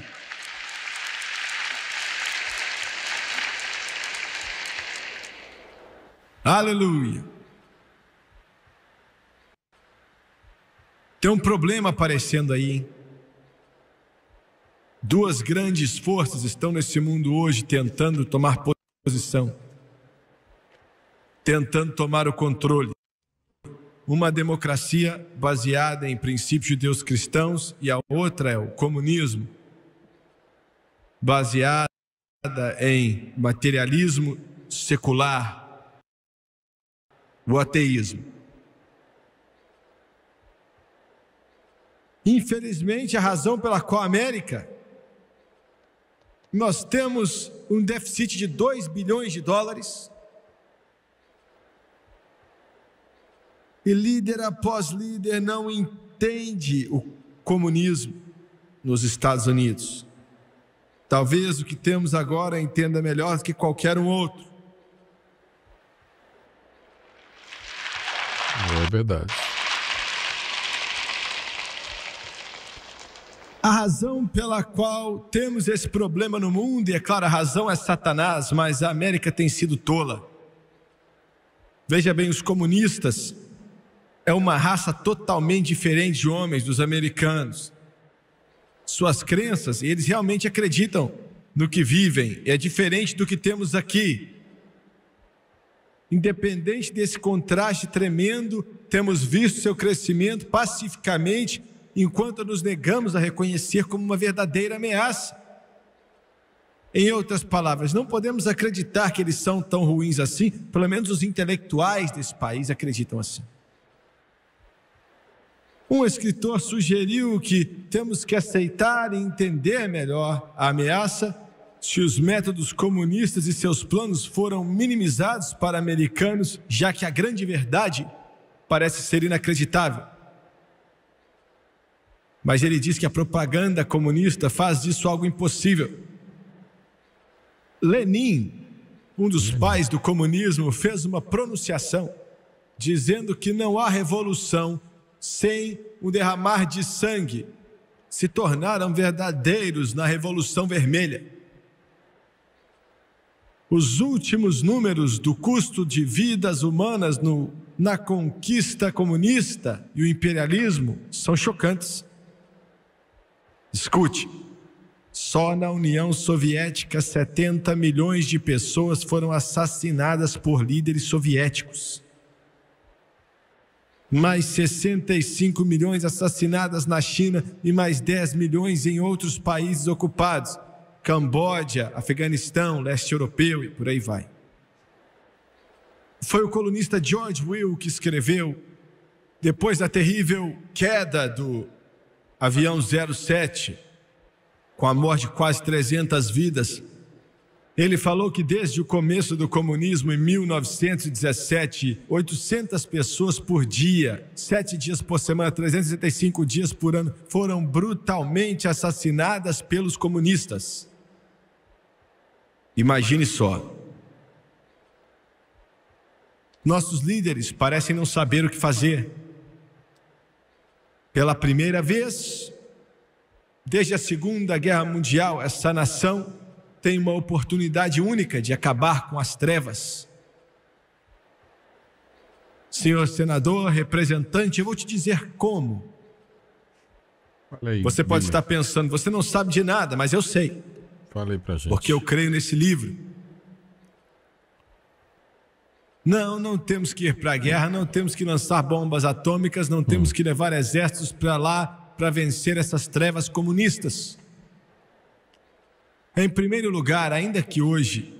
Aleluia. Tem um problema aparecendo aí, hein? Duas grandes forças estão nesse mundo hoje tentando tomar posição, tentando tomar o controle. Uma democracia baseada em princípios de Deus cristãos e a outra é o comunismo, baseada em materialismo secular, o ateísmo. Infelizmente, a razão pela qual a América nós temos um déficit de 2 bilhões de dólares. E líder após líder não entende o comunismo nos Estados Unidos. Talvez o que temos agora entenda melhor que qualquer um outro. É verdade. A razão pela qual temos esse problema no mundo, e é claro, a razão é Satanás, mas a América tem sido tola. Veja bem, os comunistas é uma raça totalmente diferente de homens dos americanos. Suas crenças, eles realmente acreditam no que vivem, é diferente do que temos aqui. Independente desse contraste tremendo, temos visto seu crescimento pacificamente enquanto nos negamos a reconhecer como uma verdadeira ameaça. Em outras palavras, não podemos acreditar que eles são tão ruins assim, pelo menos os intelectuais desse país acreditam assim. Um escritor sugeriu que temos que aceitar e entender melhor a ameaça se os métodos comunistas e seus planos foram minimizados para americanos, já que a grande verdade parece ser inacreditável. Mas ele diz que a propaganda comunista faz disso algo impossível. Lenin, um dos pais do comunismo, fez uma pronunciação dizendo que não há revolução sem o derramar de sangue. Se tornaram verdadeiros na Revolução Vermelha. Os últimos números do custo de vidas humanas no, na conquista comunista e o imperialismo são chocantes. Escute, só na União Soviética 70 milhões de pessoas foram assassinadas por líderes soviéticos. Mais 65 milhões assassinadas na China e mais 10 milhões em outros países ocupados Camboja, Afeganistão, leste europeu e por aí vai. Foi o colunista George Will que escreveu, depois da terrível queda do avião 07, com a morte de quase 300 vidas, ele falou que desde o começo do comunismo, em 1917, 800 pessoas por dia, sete dias por semana, 365 dias por ano, foram brutalmente assassinadas pelos comunistas. Imagine só. Nossos líderes parecem não saber o que fazer. Pela primeira vez, desde a Segunda Guerra Mundial, essa nação tem uma oportunidade única de acabar com as trevas. Senhor senador, representante, eu vou te dizer como. Aí, você pode estar pensando, você não sabe de nada, mas eu sei. Falei pra gente. Porque eu creio nesse livro. Não, não temos que ir para a guerra, não temos que lançar bombas atômicas, não temos que levar exércitos para lá para vencer essas trevas comunistas. Em primeiro lugar, ainda que hoje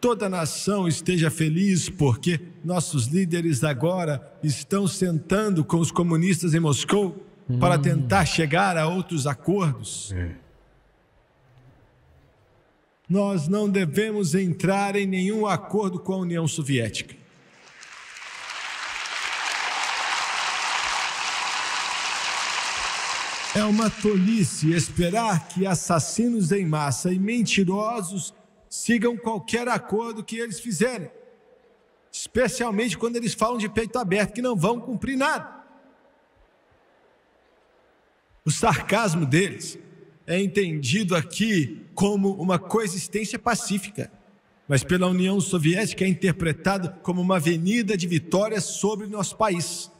toda a nação esteja feliz porque nossos líderes agora estão sentando com os comunistas em Moscou para hum. tentar chegar a outros acordos. É nós não devemos entrar em nenhum acordo com a União Soviética. É uma tolice esperar que assassinos em massa e mentirosos sigam qualquer acordo que eles fizerem, especialmente quando eles falam de peito aberto que não vão cumprir nada. O sarcasmo deles é entendido aqui como uma coexistência pacífica, mas pela União Soviética é interpretado como uma avenida de vitória sobre nosso país.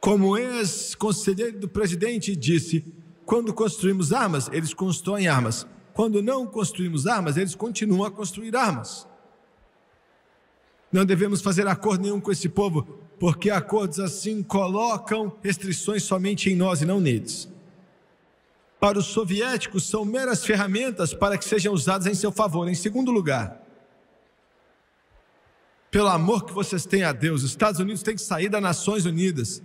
Como ex-conselheiro do presidente disse, quando construímos armas, eles constroem armas. Quando não construímos armas, eles continuam a construir armas. Não devemos fazer acordo nenhum com esse povo, porque acordos assim colocam restrições somente em nós e não neles para os soviéticos são meras ferramentas para que sejam usadas em seu favor. Em segundo lugar, pelo amor que vocês têm a Deus, os Estados Unidos têm que sair das Nações Unidas.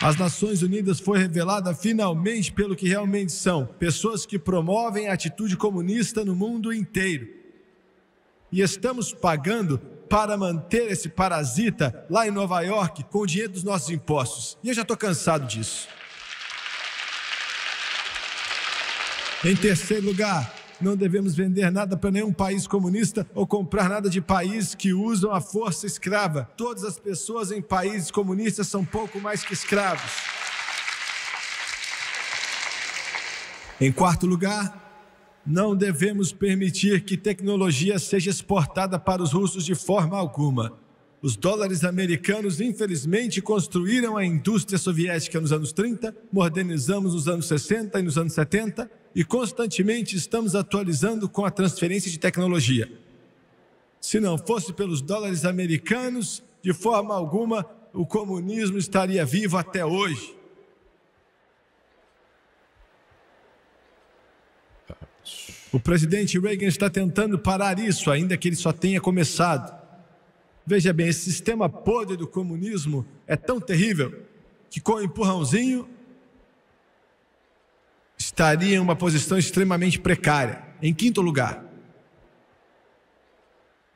As Nações Unidas foi revelada finalmente pelo que realmente são: pessoas que promovem a atitude comunista no mundo inteiro. E estamos pagando para manter esse parasita lá em Nova York com o dinheiro dos nossos impostos. E eu já estou cansado disso. Em terceiro lugar, não devemos vender nada para nenhum país comunista ou comprar nada de países que usam a força escrava. Todas as pessoas em países comunistas são pouco mais que escravos. Em quarto lugar, não devemos permitir que tecnologia seja exportada para os russos de forma alguma. Os dólares americanos, infelizmente, construíram a indústria soviética nos anos 30, modernizamos nos anos 60 e nos anos 70 e constantemente estamos atualizando com a transferência de tecnologia. Se não fosse pelos dólares americanos, de forma alguma o comunismo estaria vivo até hoje. O presidente Reagan está tentando parar isso, ainda que ele só tenha começado. Veja bem, esse sistema podre do comunismo é tão terrível que, com um empurrãozinho, estaria em uma posição extremamente precária. Em quinto lugar,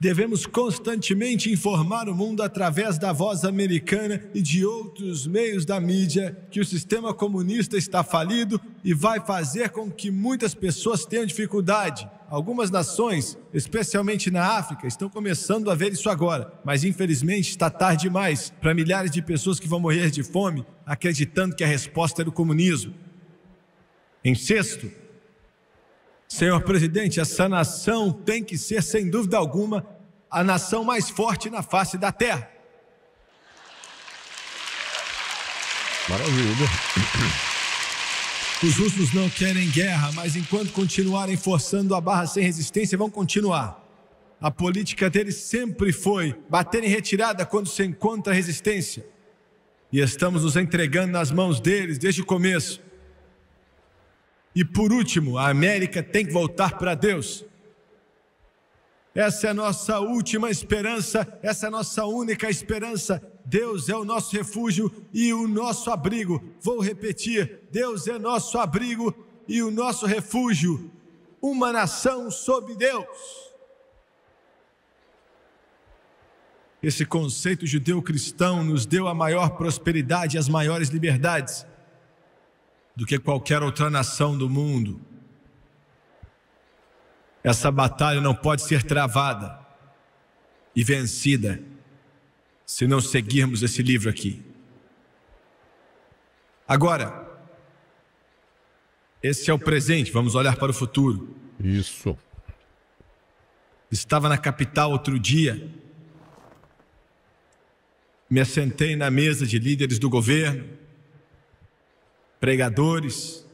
Devemos constantemente informar o mundo através da voz americana e de outros meios da mídia que o sistema comunista está falido e vai fazer com que muitas pessoas tenham dificuldade. Algumas nações, especialmente na África, estão começando a ver isso agora, mas infelizmente está tarde demais para milhares de pessoas que vão morrer de fome acreditando que a resposta é o comunismo. Em sexto, Senhor presidente, essa nação tem que ser, sem dúvida alguma, a nação mais forte na face da terra. Maravilha. Os russos não querem guerra, mas enquanto continuarem forçando a barra sem resistência, vão continuar. A política deles sempre foi bater em retirada quando se encontra resistência. E estamos nos entregando nas mãos deles desde o começo. E por último, a América tem que voltar para Deus. Essa é a nossa última esperança, essa é a nossa única esperança. Deus é o nosso refúgio e o nosso abrigo. Vou repetir: Deus é nosso abrigo e o nosso refúgio. Uma nação sob Deus. Esse conceito judeu-cristão nos deu a maior prosperidade e as maiores liberdades do que qualquer outra nação do mundo. Essa batalha não pode ser travada e vencida se não seguirmos esse livro aqui. Agora, esse é o presente, vamos olhar para o futuro. Isso. Estava na capital outro dia, me assentei na mesa de líderes do governo, pregadores,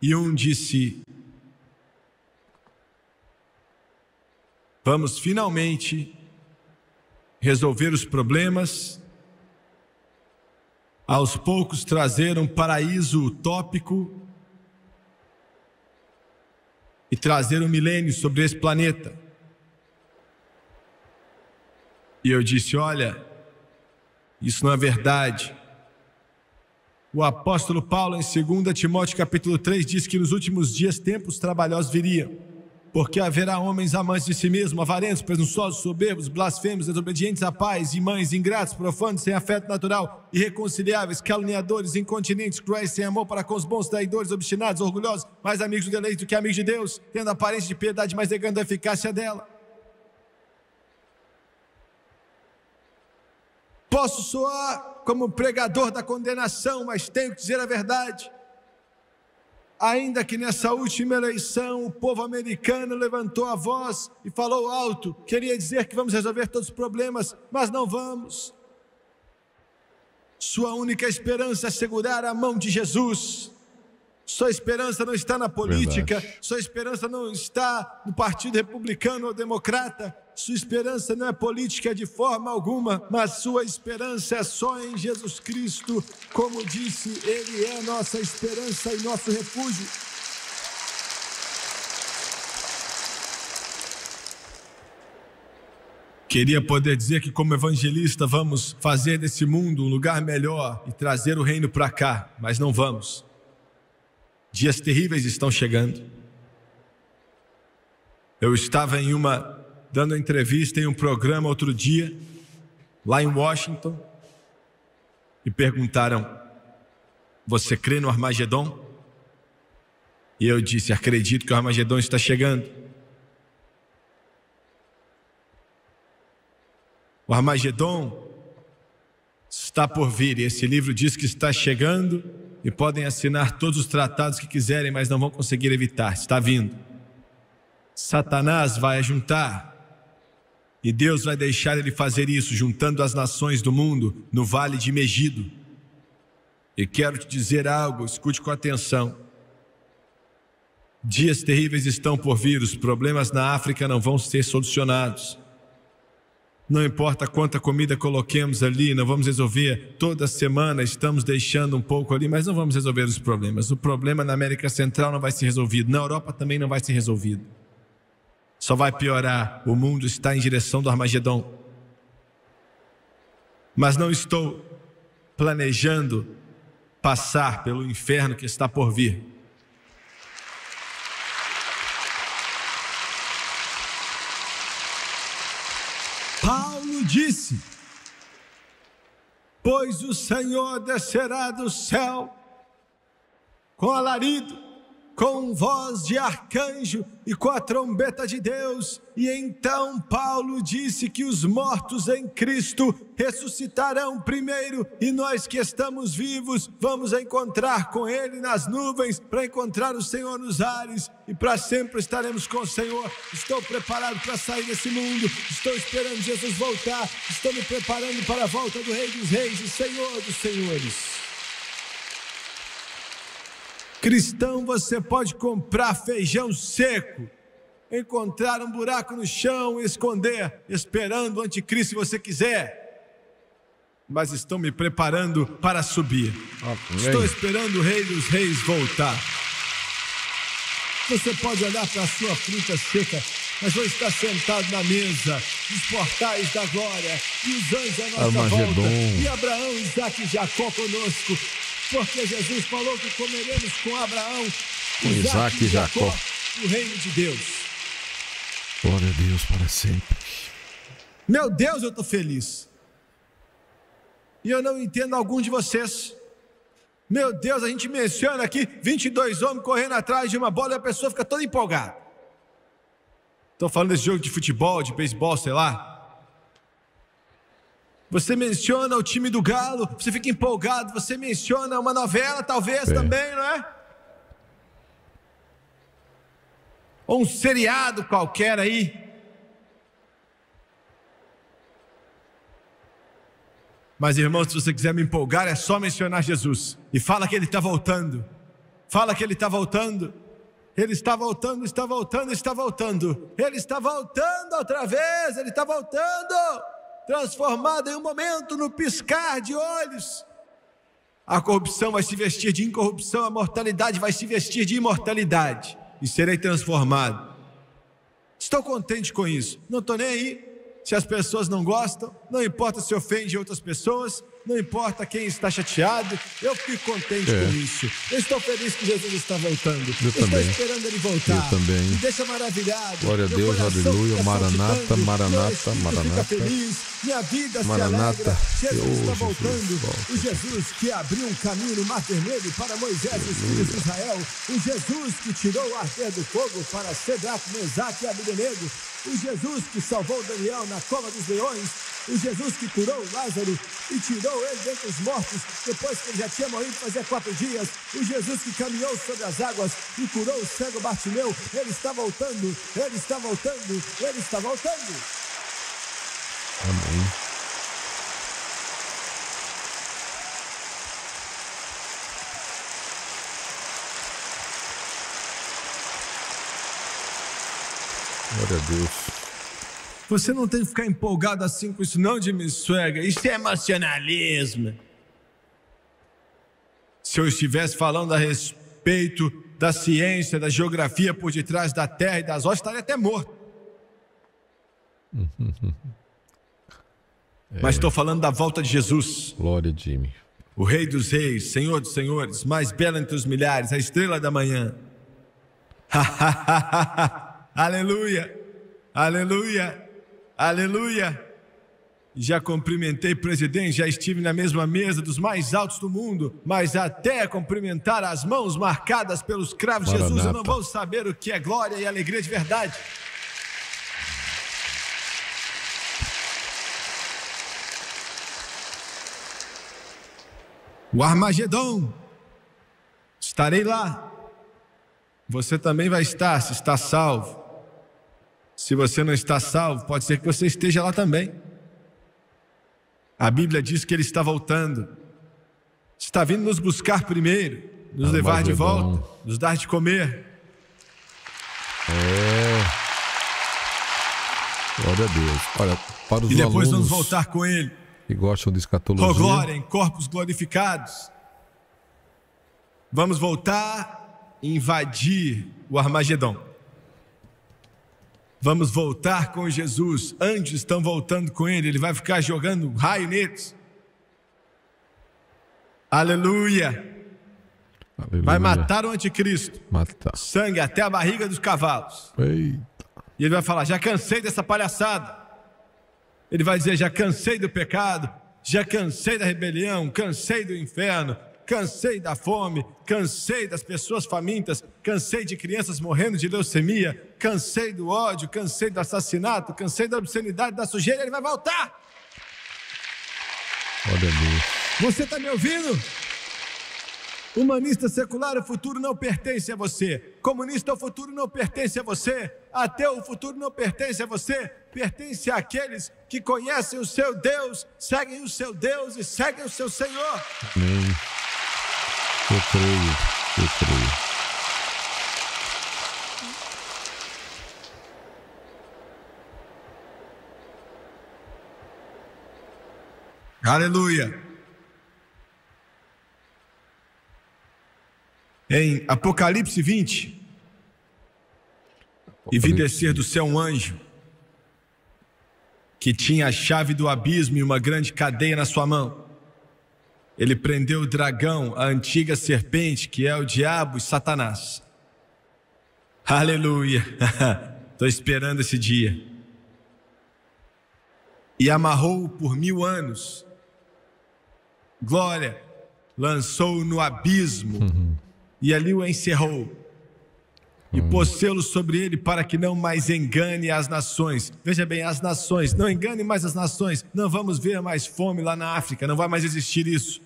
e um disse: Vamos finalmente resolver os problemas, aos poucos trazer um paraíso utópico e trazer um milênio sobre esse planeta. E eu disse: Olha, isso não é verdade. O apóstolo Paulo, em 2 Timóteo capítulo 3, diz que nos últimos dias tempos trabalhosos viriam. Porque haverá homens amantes de si mesmos, avarentos, presunçosos, soberbos, blasfemos, desobedientes à paz, mães ingratos, profanos, sem afeto natural, irreconciliáveis, caluniadores, incontinentes, cruéis, sem amor para com os bons, traidores, obstinados, orgulhosos, mais amigos do deleite do que amigos de Deus, tendo aparência de piedade, mas negando a eficácia dela. Posso soar como pregador da condenação, mas tenho que dizer a verdade ainda que nessa última eleição o povo americano levantou a voz e falou alto, queria dizer que vamos resolver todos os problemas, mas não vamos. Sua única esperança é segurar a mão de Jesus. Sua esperança não está na política, Verdade. sua esperança não está no Partido Republicano ou Democrata, sua esperança não é política de forma alguma, mas sua esperança é só em Jesus Cristo. Como disse, Ele é nossa esperança e nosso refúgio. Queria poder dizer que, como evangelista, vamos fazer desse mundo um lugar melhor e trazer o reino para cá, mas não vamos. Dias terríveis estão chegando. Eu estava em uma dando entrevista em um programa outro dia, lá em Washington, e perguntaram: Você crê no Armagedon? E eu disse: Acredito que o Armagedon está chegando. O Armagedon está por vir, e esse livro diz que está chegando, e podem assinar todos os tratados que quiserem, mas não vão conseguir evitar, está vindo. Satanás vai ajuntar e Deus vai deixar ele fazer isso, juntando as nações do mundo no vale de Megido. E quero te dizer algo, escute com atenção. Dias terríveis estão por vir, os problemas na África não vão ser solucionados. Não importa quanta comida coloquemos ali, não vamos resolver. Toda semana estamos deixando um pouco ali, mas não vamos resolver os problemas. O problema na América Central não vai ser resolvido, na Europa também não vai ser resolvido. Só vai piorar. O mundo está em direção do Armagedon. Mas não estou planejando passar pelo inferno que está por vir. Paulo disse: Pois o Senhor descerá do céu com alarido, com voz de arcanjo e com a trombeta de Deus. E então Paulo disse que os mortos em Cristo ressuscitarão primeiro, e nós que estamos vivos vamos encontrar com Ele nas nuvens, para encontrar o Senhor nos ares, e para sempre estaremos com o Senhor. Estou preparado para sair desse mundo, estou esperando Jesus voltar, estou me preparando para a volta do Rei dos Reis e Senhor dos Senhores. Cristão, você pode comprar feijão seco, encontrar um buraco no chão e esconder, esperando o anticristo se você quiser. Mas estão me preparando para subir. Okay. Ah, Estou esperando o rei dos reis voltar. Você pode olhar para a sua fruta seca, mas vou estar sentado na mesa dos portais da glória e os anjos à ah, nossa Amagedon. É volta. E Abraão, Isaac e Jacó conosco porque Jesus falou que comeremos com Abraão, com Isaac e Jacó, o reino de Deus. Glória a Deus para sempre. Meu Deus, eu estou feliz. E eu não entendo algum de vocês. Meu Deus, a gente menciona aqui 22 homens correndo atrás de uma bola e a pessoa fica toda empolgada. Estou falando desse jogo de futebol, de beisebol, sei lá. Você menciona o time do Galo, você fica empolgado, você menciona uma novela, talvez é. também, não é? Ou um seriado qualquer aí. Mas, irmão, se você quiser me empolgar, é só mencionar Jesus. E fala que ele está voltando. Fala que ele está voltando. Ele está voltando, está voltando, está voltando. Ele está voltando outra vez. Ele está voltando transformada em um momento, no piscar de olhos. A corrupção vai se vestir de incorrupção, a mortalidade vai se vestir de imortalidade e serei transformado. Estou contente com isso, não estou nem aí. Se as pessoas não gostam, não importa se ofende outras pessoas, não importa quem está chateado, eu fico contente é. com isso. Eu estou feliz que Jesus está voltando. Eu, eu estou esperando ele voltar. Eu também. Me deixa maravilhado. Glória a Deus, aleluia. Maranata, maranata, maranata. feliz. Minha vida maranata. se alegra. Jesus está voltando. Volta. O Jesus que abriu um caminho no Mar Vermelho para Moisés e os filhos de Israel. O Jesus que tirou o arder do fogo para Sedraque, Mesaque e Abidenego. O Jesus que salvou Daniel na cova dos leões. O Jesus que curou Lázaro e tirou ele dentre os mortos, depois que ele já tinha morrido fazia quatro dias. O Jesus que caminhou sobre as águas e curou o cego Bartimeu. Ele está voltando, ele está voltando, ele está voltando. Amém. Glória a Deus. Você não tem que ficar empolgado assim com isso, não, de minha Isso é emocionalismo. Se eu estivesse falando a respeito da ciência, da geografia por detrás da terra e das horas, estaria até morto. é... Mas estou falando da volta de Jesus. Glória, Jimmy. O Rei dos Reis, Senhor dos Senhores, mais belo entre os milhares, a estrela da manhã. Aleluia! Aleluia! Aleluia! Já cumprimentei presidente, já estive na mesma mesa dos mais altos do mundo, mas até cumprimentar as mãos marcadas pelos cravos de Jesus, eu não vou saber o que é glória e alegria de verdade. O Armagedon, estarei lá. Você também vai estar, se está salvo. Se você não está salvo, pode ser que você esteja lá também. A Bíblia diz que ele está voltando. Está vindo nos buscar primeiro, nos ah, levar de volta, bom. nos dar de comer. É. Glória a Deus. Olha, para os e depois vamos voltar com ele. E gostam de escatologia. Com glória, em corpos glorificados. Vamos voltar e invadir o Armagedon. Vamos voltar com Jesus. Antes estão voltando com ele, ele vai ficar jogando raio neles. Aleluia. Aleluia. Vai matar o anticristo. Sangue até a barriga dos cavalos. Eita. E ele vai falar: já cansei dessa palhaçada. Ele vai dizer: já cansei do pecado, já cansei da rebelião, cansei do inferno, cansei da fome, cansei das pessoas famintas, cansei de crianças morrendo de leucemia, cansei do ódio, cansei do assassinato, cansei da obscenidade, da sujeira, ele vai voltar. Olha Deus. Você está me ouvindo? Humanista secular, o futuro não pertence a você. Comunista, o futuro não pertence a você. Ateu, o futuro não pertence a você. Pertence àqueles que conhecem o seu Deus, seguem o seu Deus e seguem o seu Senhor. Amém. Eu creio, eu creio. Aleluia. Em Apocalipse 20, e vi descer do céu um anjo que tinha a chave do abismo e uma grande cadeia na sua mão. Ele prendeu o dragão, a antiga serpente, que é o diabo e Satanás. Aleluia! Estou esperando esse dia. E amarrou-o por mil anos. Glória! Lançou-o no abismo uhum. e ali o encerrou. E uhum. pôs selo sobre ele para que não mais engane as nações. Veja bem, as nações. Não engane mais as nações. Não vamos ver mais fome lá na África. Não vai mais existir isso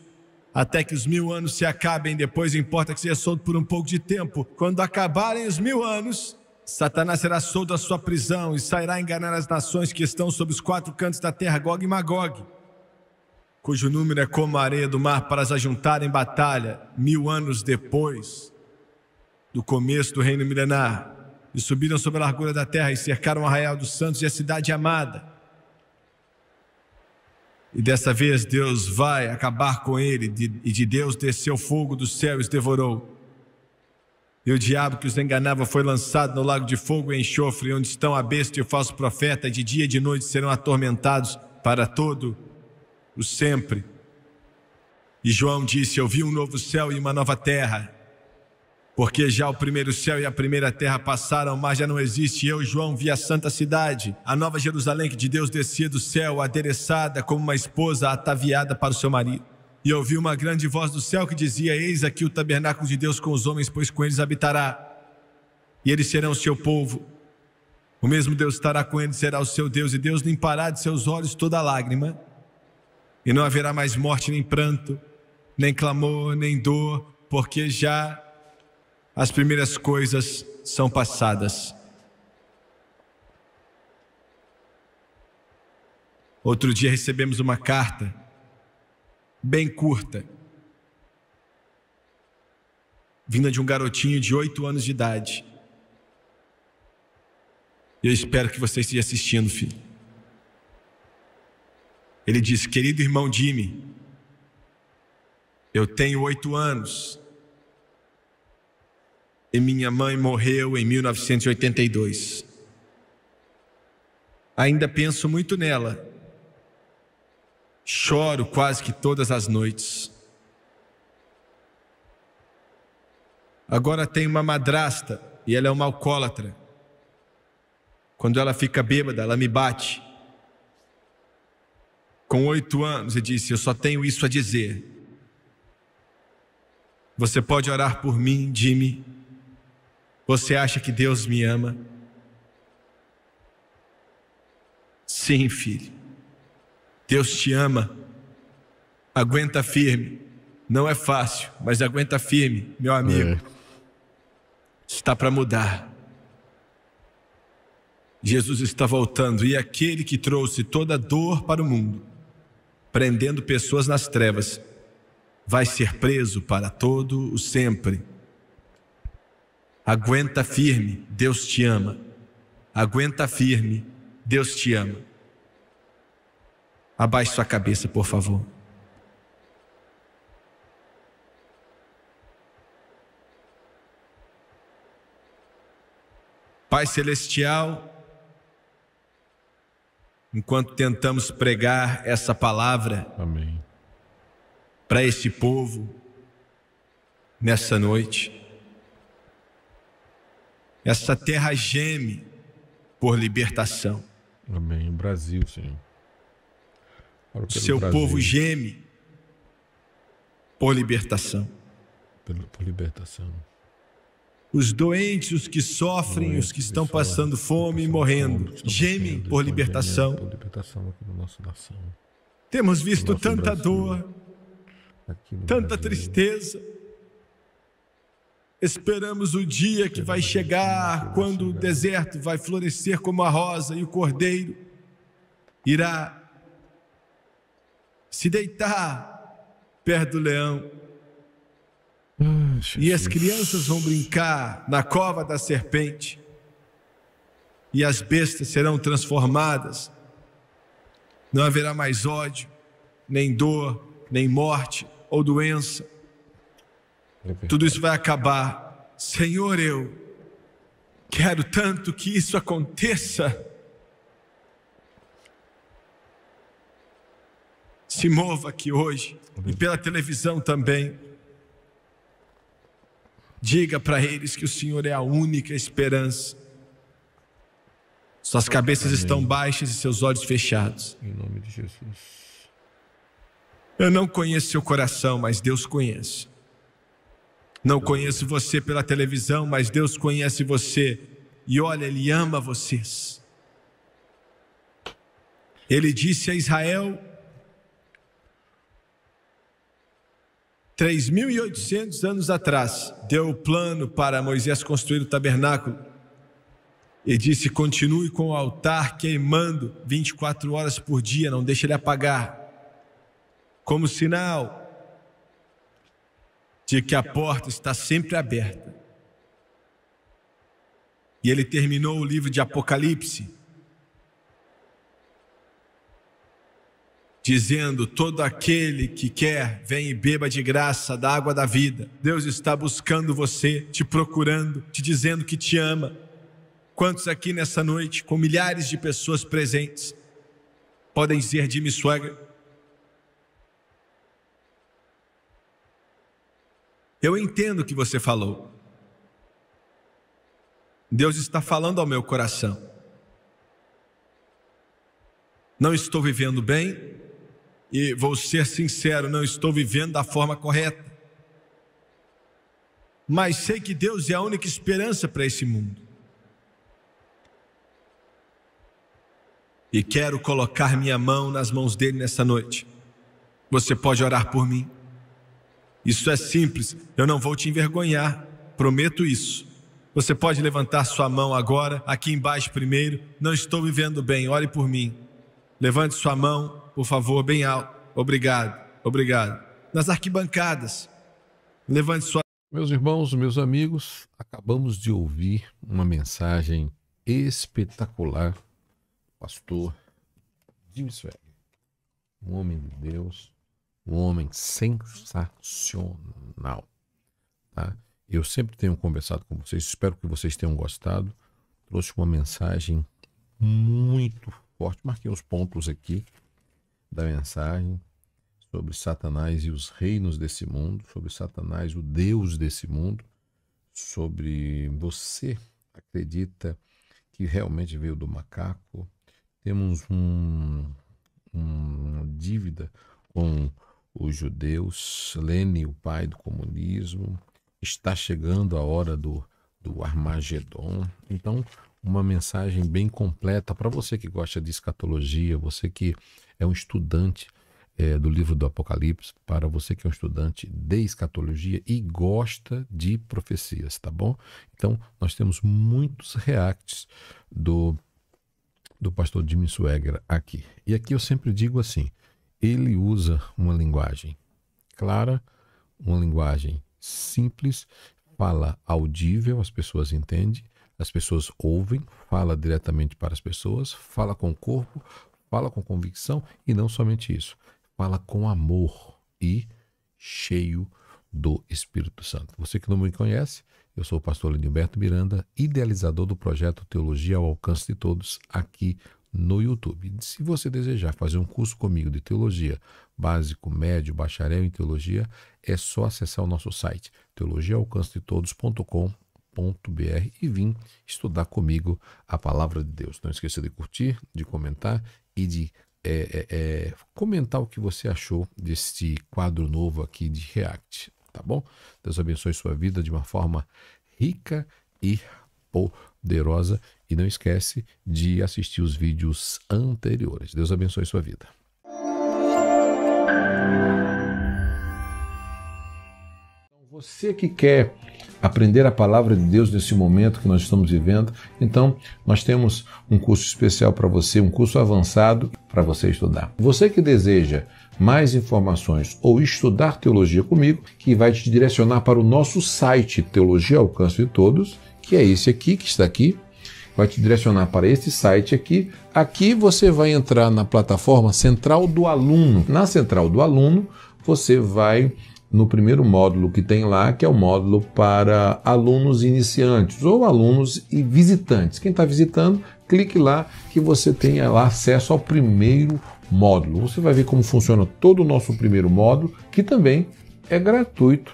até que os mil anos se acabem, depois importa que seja solto por um pouco de tempo. Quando acabarem os mil anos, Satanás será solto da sua prisão e sairá a enganar as nações que estão sob os quatro cantos da terra, Gog e Magog, cujo número é como a areia do mar para as ajuntar em batalha, mil anos depois do começo do reino milenar. E subiram sobre a largura da terra e cercaram o arraial dos santos e a cidade amada e dessa vez Deus vai acabar com ele, e de Deus desceu fogo do céu e os devorou. E o diabo que os enganava foi lançado no lago de fogo e enxofre, onde estão a besta e o falso profeta, de dia e de noite serão atormentados para todo o sempre. E João disse: Eu vi um novo céu e uma nova terra porque já o primeiro céu e a primeira terra passaram, mas já não existe. Eu, João, vi a santa cidade, a nova Jerusalém que de Deus descia do céu, adereçada como uma esposa ataviada para o seu marido. E ouvi uma grande voz do céu que dizia: Eis aqui o tabernáculo de Deus com os homens, pois com eles habitará. E eles serão seu povo. O mesmo Deus estará com eles, será o seu Deus, e Deus limpará de seus olhos toda lágrima. E não haverá mais morte, nem pranto, nem clamor, nem dor, porque já as primeiras coisas são passadas. Outro dia recebemos uma carta, bem curta, vinda de um garotinho de oito anos de idade. Eu espero que você esteja assistindo, filho. Ele disse: Querido irmão Jimmy, eu tenho oito anos e minha mãe morreu em 1982. Ainda penso muito nela. Choro quase que todas as noites. Agora tenho uma madrasta e ela é uma alcoólatra. Quando ela fica bêbada, ela me bate. Com oito anos, e disse: Eu só tenho isso a dizer. Você pode orar por mim, Jimmy, você acha que Deus me ama? Sim, filho. Deus te ama. Aguenta firme. Não é fácil, mas aguenta firme, meu amigo. É. Está para mudar. Jesus está voltando e é aquele que trouxe toda dor para o mundo, prendendo pessoas nas trevas, vai ser preso para todo o sempre. Aguenta firme, Deus te ama. Aguenta firme, Deus te ama. Abaixe sua cabeça, por favor. Pai Celestial, enquanto tentamos pregar essa palavra para este povo nessa noite. Essa terra geme por libertação. Amém. O Brasil, Senhor. Seu Brasil. povo geme por libertação. Pelo, por libertação. Os doentes, os que sofrem, doentes, os que estão passando fome e morrendo, gemem por, libertação. Por libertação aqui na no nossa nação. Temos visto no tanta Brasil, dor, tanta Brasil. tristeza Esperamos o dia que vai chegar quando o deserto vai florescer como a rosa e o cordeiro irá se deitar perto do leão. Ah, e as crianças vão brincar na cova da serpente. E as bestas serão transformadas. Não haverá mais ódio, nem dor, nem morte ou doença tudo isso vai acabar. Senhor, eu quero tanto que isso aconteça. Se mova aqui hoje e pela televisão também. Diga para eles que o Senhor é a única esperança. Suas cabeças estão baixas e seus olhos fechados. Em nome de Jesus. Eu não conheço seu coração, mas Deus conhece. Não conheço você pela televisão, mas Deus conhece você. E olha, Ele ama vocês. Ele disse a Israel: 3.800 anos atrás, deu o plano para Moisés construir o tabernáculo e disse: continue com o altar queimando 24 horas por dia, não deixe ele apagar, como sinal de que a porta está sempre aberta. E ele terminou o livro de Apocalipse dizendo: Todo aquele que quer, vem e beba de graça da água da vida. Deus está buscando você, te procurando, te dizendo que te ama. Quantos aqui nessa noite, com milhares de pessoas presentes, podem dizer de mim, Eu entendo o que você falou. Deus está falando ao meu coração. Não estou vivendo bem, e vou ser sincero, não estou vivendo da forma correta. Mas sei que Deus é a única esperança para esse mundo. E quero colocar minha mão nas mãos dele nessa noite. Você pode orar por mim? Isso é simples, eu não vou te envergonhar, prometo isso. Você pode levantar sua mão agora, aqui embaixo primeiro. Não estou vivendo bem, ore por mim. Levante sua mão, por favor, bem alto. Obrigado, obrigado. Nas arquibancadas, levante sua. Meus irmãos, meus amigos, acabamos de ouvir uma mensagem espetacular, pastor Jim Swag, um homem de Deus, um homem sensacional. Tá? Eu sempre tenho conversado com vocês, espero que vocês tenham gostado. Trouxe uma mensagem muito forte. Marquei os pontos aqui da mensagem sobre Satanás e os reinos desse mundo, sobre Satanás, o Deus desse mundo, sobre você acredita que realmente veio do macaco. Temos um, uma dívida com os judeus, Lenin, o pai do comunismo, está chegando a hora do, do Armagedon. Então, uma mensagem bem completa para você que gosta de escatologia, você que é um estudante é, do livro do Apocalipse, para você que é um estudante de escatologia e gosta de profecias, tá bom? Então, nós temos muitos reacts do, do pastor Jimmy Swagger aqui. E aqui eu sempre digo assim: ele usa uma linguagem clara, uma linguagem simples, fala audível, as pessoas entendem, as pessoas ouvem, fala diretamente para as pessoas, fala com o corpo, fala com convicção e não somente isso, fala com amor e cheio do Espírito Santo. Você que não me conhece, eu sou o pastor Linilberto Miranda, idealizador do projeto Teologia ao Alcance de Todos, aqui no YouTube. Se você desejar fazer um curso comigo de teologia básico, médio, bacharel em teologia, é só acessar o nosso site teologiaalcancedetodos.com e vim estudar comigo a palavra de Deus. Não esqueça de curtir, de comentar e de é, é, é, comentar o que você achou deste quadro novo aqui de React, tá bom? Deus abençoe sua vida de uma forma rica e poderosa e não esquece de assistir os vídeos anteriores. Deus abençoe sua vida. Então, você que quer aprender a palavra de Deus nesse momento que nós estamos vivendo, então nós temos um curso especial para você, um curso avançado para você estudar. Você que deseja mais informações ou estudar teologia comigo, que vai te direcionar para o nosso site Teologia Alcance de Todos, que é esse aqui que está aqui, vai te direcionar para este site aqui. Aqui você vai entrar na plataforma Central do Aluno. Na Central do Aluno, você vai no primeiro módulo que tem lá, que é o módulo para alunos iniciantes ou alunos e visitantes. Quem está visitando, clique lá que você tenha lá acesso ao primeiro módulo. Você vai ver como funciona todo o nosso primeiro módulo, que também é gratuito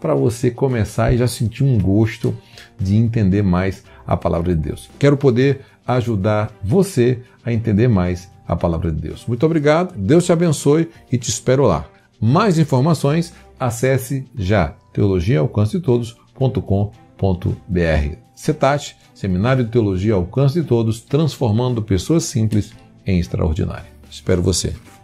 para você começar e já sentir um gosto de entender mais a palavra de Deus. Quero poder ajudar você a entender mais a palavra de Deus. Muito obrigado, Deus te abençoe e te espero lá. Mais informações, acesse já teologiaalcancetodos.com.br. CETAT, Seminário de Teologia Alcance de Todos, transformando pessoas simples em extraordinárias. Espero você.